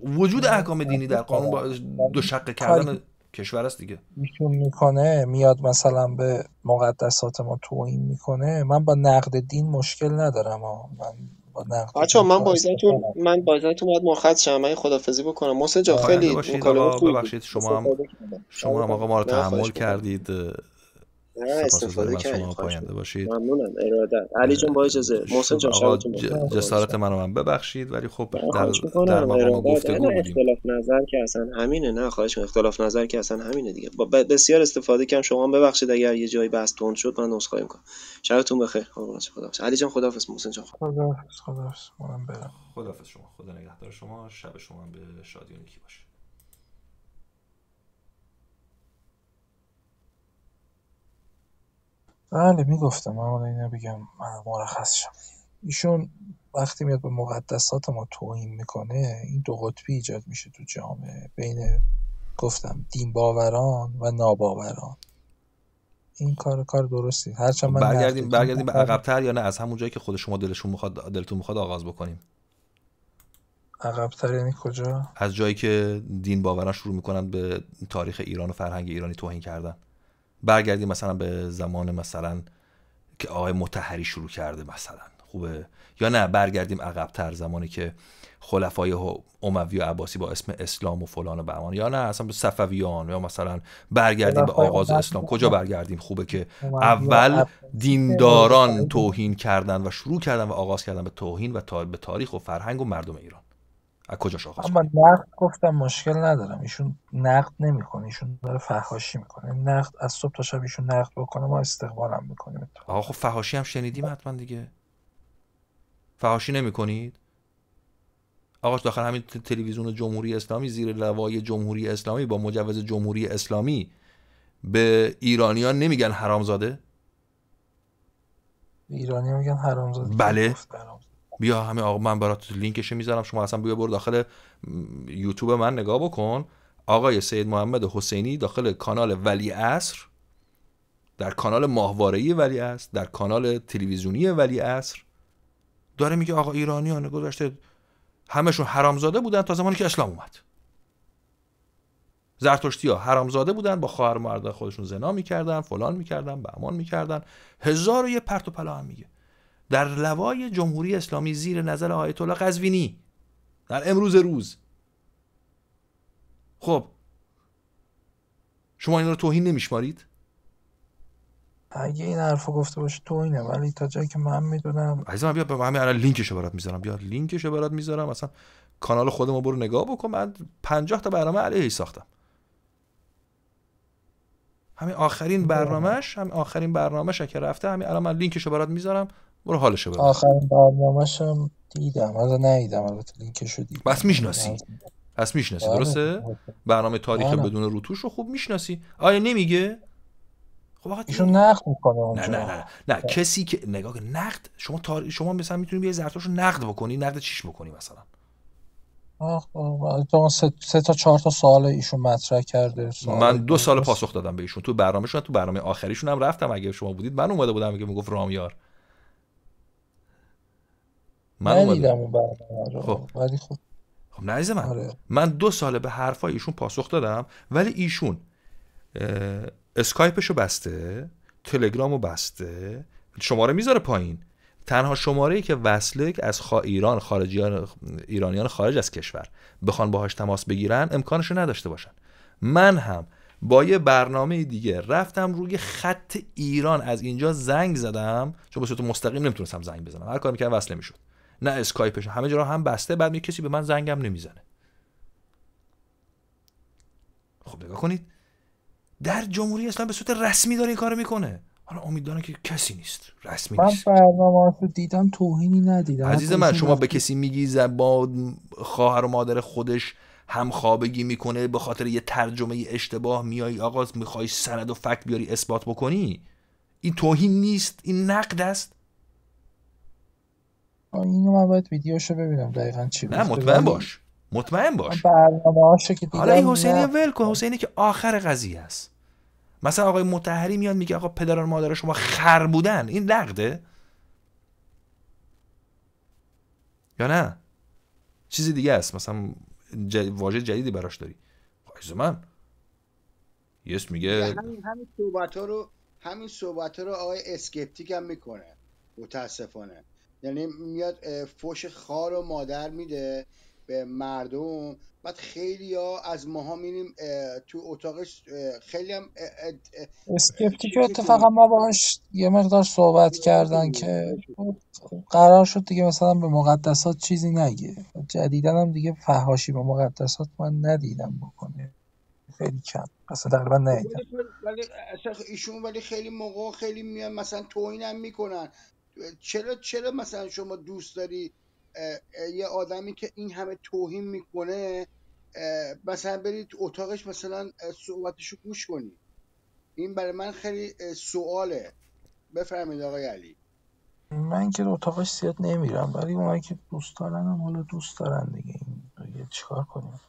وجود احکام دینی در قانون با دو شق کردن کشور است دیگه میشون میکنه میاد مثلا به مقدسات ما توهین میکنه من با نقد دین مشکل ندارم من بچا من بایزتون من بایزتون باید مرخص شم من خدافظی بکنم محسن جان خیلی یعنی مکالمه ببخشید شما هم شما هم آقا ما رو آره، تحمل کردید استفاده کردیم شما پاینده باشید ممنونم ارادت علی جون با اجازه محسن جان شبتون جسارت منو من ببخشید ولی خب در در ما گفتگو اختلاف نظر که اصلا همینه نه خواهش اختلاف نظر که اصلا همینه دیگه بسیار استفاده کردم شما ببخشید اگر یه جایی بحث تند شد من عذرخواهی می‌کنم شبتون بخیر خدا خدا علی جان خداحافظ محسن جان خداحافظ حافظ منم برم خداحافظ شما خدا نگهدار شما شب شما به شادی و نیکی باشه بله میگفتم من اینو بگم شم ایشون وقتی میاد به مقدسات ما توهین میکنه این دو قطبی ایجاد میشه تو جامعه بین گفتم دین باوران و ناباوران این کار کار درستی هرچند من برگردیم برگردیم به عقبتر یا نه از همون جایی که خود شما دلشون میخواد دلتون میخواد آغاز بکنیم عقبتر یعنی کجا از جایی که دین باوران شروع میکنن به تاریخ ایران و فرهنگ ایرانی توهین کردن برگردیم مثلا به زمان مثلا که آقای متحری شروع کرده مثلا خوبه یا نه برگردیم عقبتر زمانی که خلفای اموی و عباسی با اسم اسلام و فلان و بهمان یا نه اصلا به صفویان یا مثلا برگردیم به آغاز اسلام کجا برگردیم خوبه که اول دینداران توهین کردن و شروع کردن و آغاز کردن به توهین و به تاریخ و فرهنگ و مردم ایران از کجا من نقد گفتم مشکل ندارم ایشون نقد نمیکنه ایشون داره فحاشی میکنه نقد از صبح تا شب ایشون نقد بکنه ما هم میکنیم آقا خب فحاشی هم شنیدیم حتما دیگه فحاشی نمیکنید آقا داخل همین تلویزیون جمهوری اسلامی زیر لوای جمهوری اسلامی با مجوز جمهوری اسلامی به ایرانیان نمیگن حرامزاده ایرانی میگن حرامزاده بله بیا همه آقا من برات لینکش میذارم شما اصلا بیا برو داخل یوتیوب من نگاه بکن آقای سید محمد حسینی داخل کانال ولی اصر در کانال ماهواره‌ای ولی اصر در کانال تلویزیونی ولی اصر داره میگه آقا ایرانیان گذشته همشون حرامزاده بودن تا زمانی که اسلام اومد زرتشتی ها حرامزاده بودن با خواهر مرد خودشون زنا میکردن فلان میکردن بهمان میکردن هزار و یه پرت و پلا هم میگه در لوای جمهوری اسلامی زیر نظر آیت الله قزوینی در امروز روز خب شما این رو توهین نمیشمارید اگه این حرف گفته باشه تو ولی تا جایی که من میدونم عزیزم بیا به همین الان لینکشو برات میذارم بیا لینکشو برات میذارم اصلا کانال خودمو برو نگاه بکن من 50 تا برنامه علیه ساختم همین آخرین برنامهش همین آخرین برنامهش که رفته همین الان من لینکشو برات میذارم برو حالشو ببر آخرین هم دیدم حالا نیدم البته لینکشو دیدم بس میشناسی پس میشناسی آره. درسته برنامه تاریخ آره. بدون روتوش رو خوب میشناسی آیا نمیگه خب ایشون نقد میکنه نه نه نه نه کسی که نگاه نقد شما تار... شما مثلا میتونی یه زرتوش رو نقد بکنی نقد چیش بکنی مثلا آخ سه،, سه تا چهار تا سوال ایشون مطرح کرده من دو سال پاسخ دادم به ایشون تو شون تو برنامه آخریشون هم رفتم اگه شما بودید من اومده بودم که میگفت رامیار من ندیدم اون خب. خب خب نه من آره. من دو ساله به حرفای ایشون پاسخ دادم ولی ایشون اسکایپشو بسته تلگرامو بسته شماره میذاره پایین تنها شماره ای که وصله از ایران خارجیان ایرانیان خارج از کشور بخوان باهاش تماس بگیرن امکانشو نداشته باشن من هم با یه برنامه دیگه رفتم روی خط ایران از اینجا زنگ زدم چون به صورت مستقیم نمیتونستم زنگ بزنم هر کاری که وصله میشد نه اسکایپش همه جا هم بسته بعد می کسی به من زنگم نمیزنه خب نگاه کنید در جمهوری اسلامی به صورت رسمی داره این کارو میکنه حالا امیدوارم که کسی نیست رسمی من نیست من دیدم توهینی ندیدم عزیز من شما به کسی میگی با خواهر و مادر خودش هم خوابگی میکنه به خاطر یه ترجمه اشتباه میای آقا میخوای سند و فکت بیاری اثبات بکنی این توهین نیست این نقد است اینو من باید ویدیوشو ببینم دقیقا چی نه مطمئن باش مطمئن باش حالا این حسینی ول کن حسینی که آخر قضیه است مثلا آقای متحری میاد میگه آقا پدران مادر شما خر بودن این نقده یا نه چیزی دیگه است مثلا جد... واژه جدیدی براش داری خواهش من یس میگه همین همین صحبت ها رو همین صحبت ها رو آقای اسکپتیک هم میکنه متاسفانه یعنی میاد فوش خار و مادر میده به مردم بعد خیلی ها از ماها میریم تو اتاقش خیلی هم اسکپتیک اتفاقا ما باش یه مقدار صحبت کردن که قرار شد دیگه مثلا به مقدسات چیزی نگه جدیدن هم دیگه فهاشی به مقدسات من ندیدم بکنه خیلی کم اصلا تقریبا خب ولی خب، ایشون ولی خیلی موقع خیلی میان مثلا توهین هم میکنن چرا چرا مثلا شما دوست داری یه آدمی که این همه توهین میکنه مثلا برید اتاقش مثلا رو گوش کنی این برای من خیلی سواله بفرمایید آقای علی من که اتاقش زیاد نمیرم ولی اونایی که دوست دارن هم حالا دوست دارن دیگه این چیکار کنیم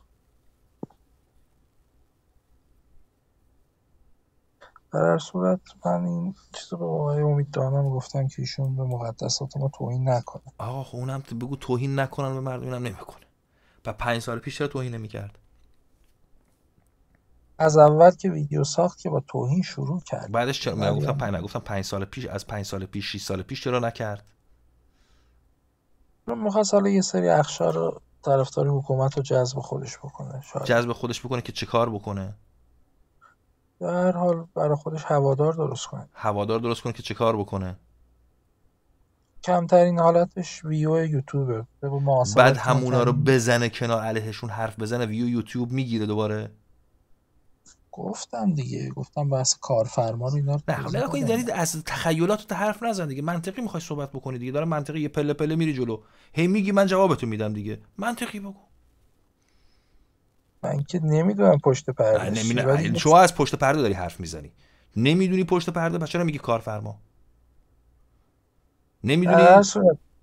در هر صورت من این چیز رو به آقای امید دانم گفتم که ایشون به مقدسات ما توهین نکنه آقا خب اونم بگو توهین نکنن به مردم اینم نمیکنه و پنج سال پیش چرا توهین نمیکرد از اول که ویدیو ساخت که با توهین شروع کرد بعدش چرا من گفتم بله. پنج گفتم پنج سال پیش از پنج سال پیش 6 سال پیش چرا نکرد میخواست حالا یه سری اخشار طرفتاری حکومت رو جذب خودش بکنه جذب خودش بکنه که چیکار بکنه در هر حال برای خودش هوادار درست کنه هوادار درست کنه که چه کار بکنه کمترین حالتش ویو یوتیوبه بعد همونا رو بزنه کنار علیهشون حرف بزنه ویو یوتیوب میگیره دوباره گفتم دیگه گفتم بس کارفرما رو اینا نه خب نه کنید دارید یعنی از تخیلات تو حرف نزن دیگه منطقی میخوای صحبت بکنی دیگه داره منطقی یه پله پله میری جلو هی میگی من جوابتو میدم دیگه منطقی بگو من که نمیدونم پشت پرده نمی... شما از پشت پرده داری حرف میزنی نمیدونی پشت پرده پس چرا میگی کارفرما نمیدونی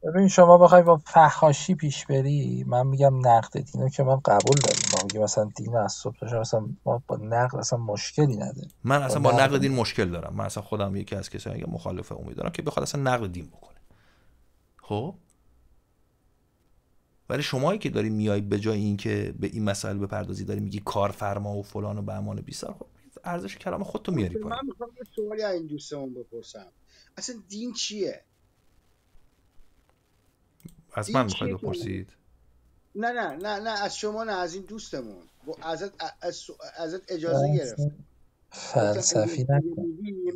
ببین شما بخوای با فخاشی پیش بری من میگم نقد دینو که من قبول داریم ما میگم مثلا دین از صبح تا ما با نقد اصلا مشکلی نداریم من اصلا با, نقد دین مشکل دارم من اصلا خودم یکی از کسایی که مخالف دارم که بخواد اصلا نقد دین بکنه خب ولی شمایی که داری میای به جای اینکه به این مسئله بپردازی داری میگی کارفرما و فلان و بهمان بیسار خب ارزش کلام خودتو میاری پایین من میخوام یه سوالی از این دوستمون بپرسم اصلا دین چیه از من میخواید بپرسید نه نه نه نه از شما نه از این دوستمون ازت از ازت اجازه گرفت فلسفی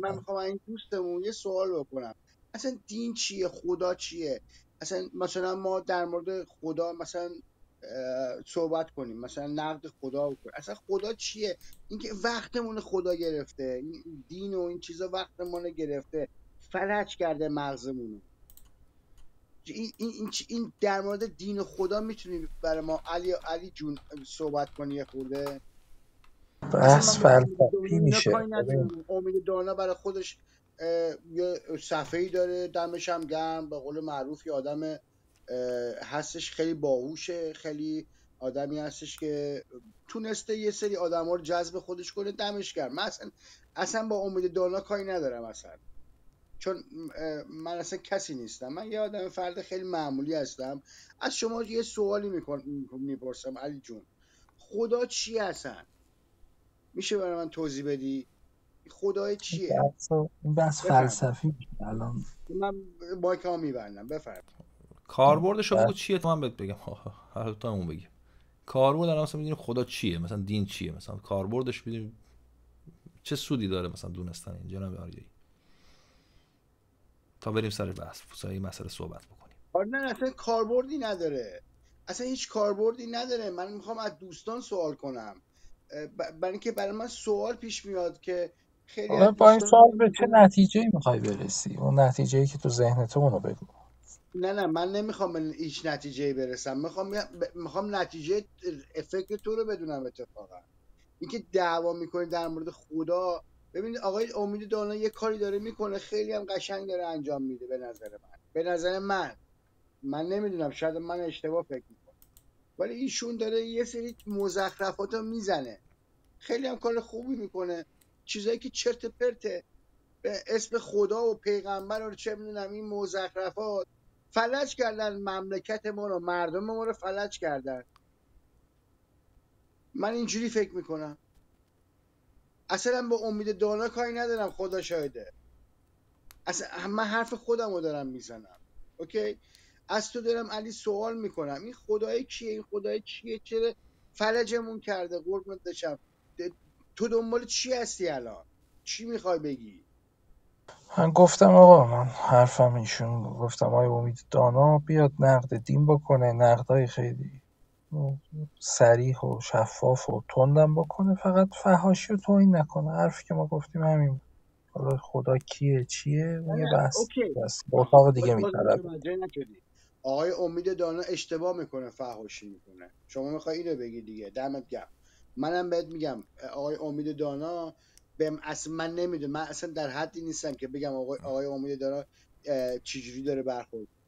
من میخوام این دوستمون یه سوال بکنم اصلا دین چیه خدا چیه اصلا مثلا ما در مورد خدا مثلا صحبت کنیم مثلا نقد خدا بکنیم اصلا خدا چیه اینکه وقتمون خدا گرفته دین و این چیزا وقتمون گرفته فلج کرده مغزمونو این, این, در مورد دین و خدا میتونیم برای ما علی علی جون صحبت کنی یه خورده بس فلسفی میشه امید دانا برای خودش یه صفحه ای داره دمش هم گرم به قول معروف یه آدم هستش خیلی باهوشه خیلی آدمی هستش که تونسته یه سری آدم ها رو جذب خودش کنه دمش گرم مثلا اصلا, با امید دانا کاری ندارم اصلا چون من اصلا کسی نیستم من یه آدم فرد خیلی معمولی هستم از شما یه سوالی میپرسم علی جون خدا چی هستن میشه برای من توضیح بدی خدای چیه این بس فلسفی الان من مایک ها میبندم بفرم کاربرد شما چیه تو من بهت بگم هر تا همون بگی کاربرد الان مثلا میدونیم خدا چیه مثلا دین چیه مثلا کاربردش میدونیم چه سودی داره مثلا دونستن این جناب آریایی تا بریم سر بحث سر این مسئله صحبت بکنیم آره نه اصلا کاربردی نداره اصلا هیچ کاربردی نداره من میخوام از دوستان سوال کنم برای اینکه برای من سوال پیش میاد که خیلی با این سال به چه نتیجه میخوای برسی اون نتیجه ای که تو تو اونو بگو نه نه من نمیخوام به هیچ نتیجه ای برسم میخوام میخوام نتیجه افکت تو رو بدونم اتفاقا اینکه دعوا میکنی در مورد خدا ببینید آقای امید دانا یه کاری داره میکنه خیلی هم قشنگ داره انجام میده به نظر من به نظر من من نمیدونم شاید من اشتباه فکر میکنم ولی ایشون داره یه سری مزخرفات رو میزنه خیلی هم کار خوبی میکنه چیزایی که چرت پرته به اسم خدا و پیغمبر رو چه میدونم این مزخرفات فلج کردن مملکت ما رو مردم ما رو فلج کردن من اینجوری فکر میکنم اصلا به امید دانا کاری ندارم خدا شاهده اصلا من حرف خودم رو دارم میزنم اوکی از تو دارم علی سوال میکنم این خدای کیه این خدای کیه چرا فلجمون کرده قربونت بشم تو دنبال چی هستی الان چی میخوای بگی من گفتم آقا من حرفم ایشون گفتم آقا امید دانا بیاد نقد دین بکنه نقدای خیلی سریح و شفاف و تندم بکنه فقط فهاشی رو توهین نکنه حرفی که ما گفتیم همین حالا خدا کیه چیه یه بس بس اتاق دیگه میطلبه آقای امید دانا اشتباه میکنه فهاشی میکنه شما میخوای اینو بگی دیگه دمت گرم منم بهت میگم آقای امید دانا بهم اصلا من نمیدونم من اصلا در حدی نیستم که بگم آقای, آقای امید دانا چجوری داره برخورد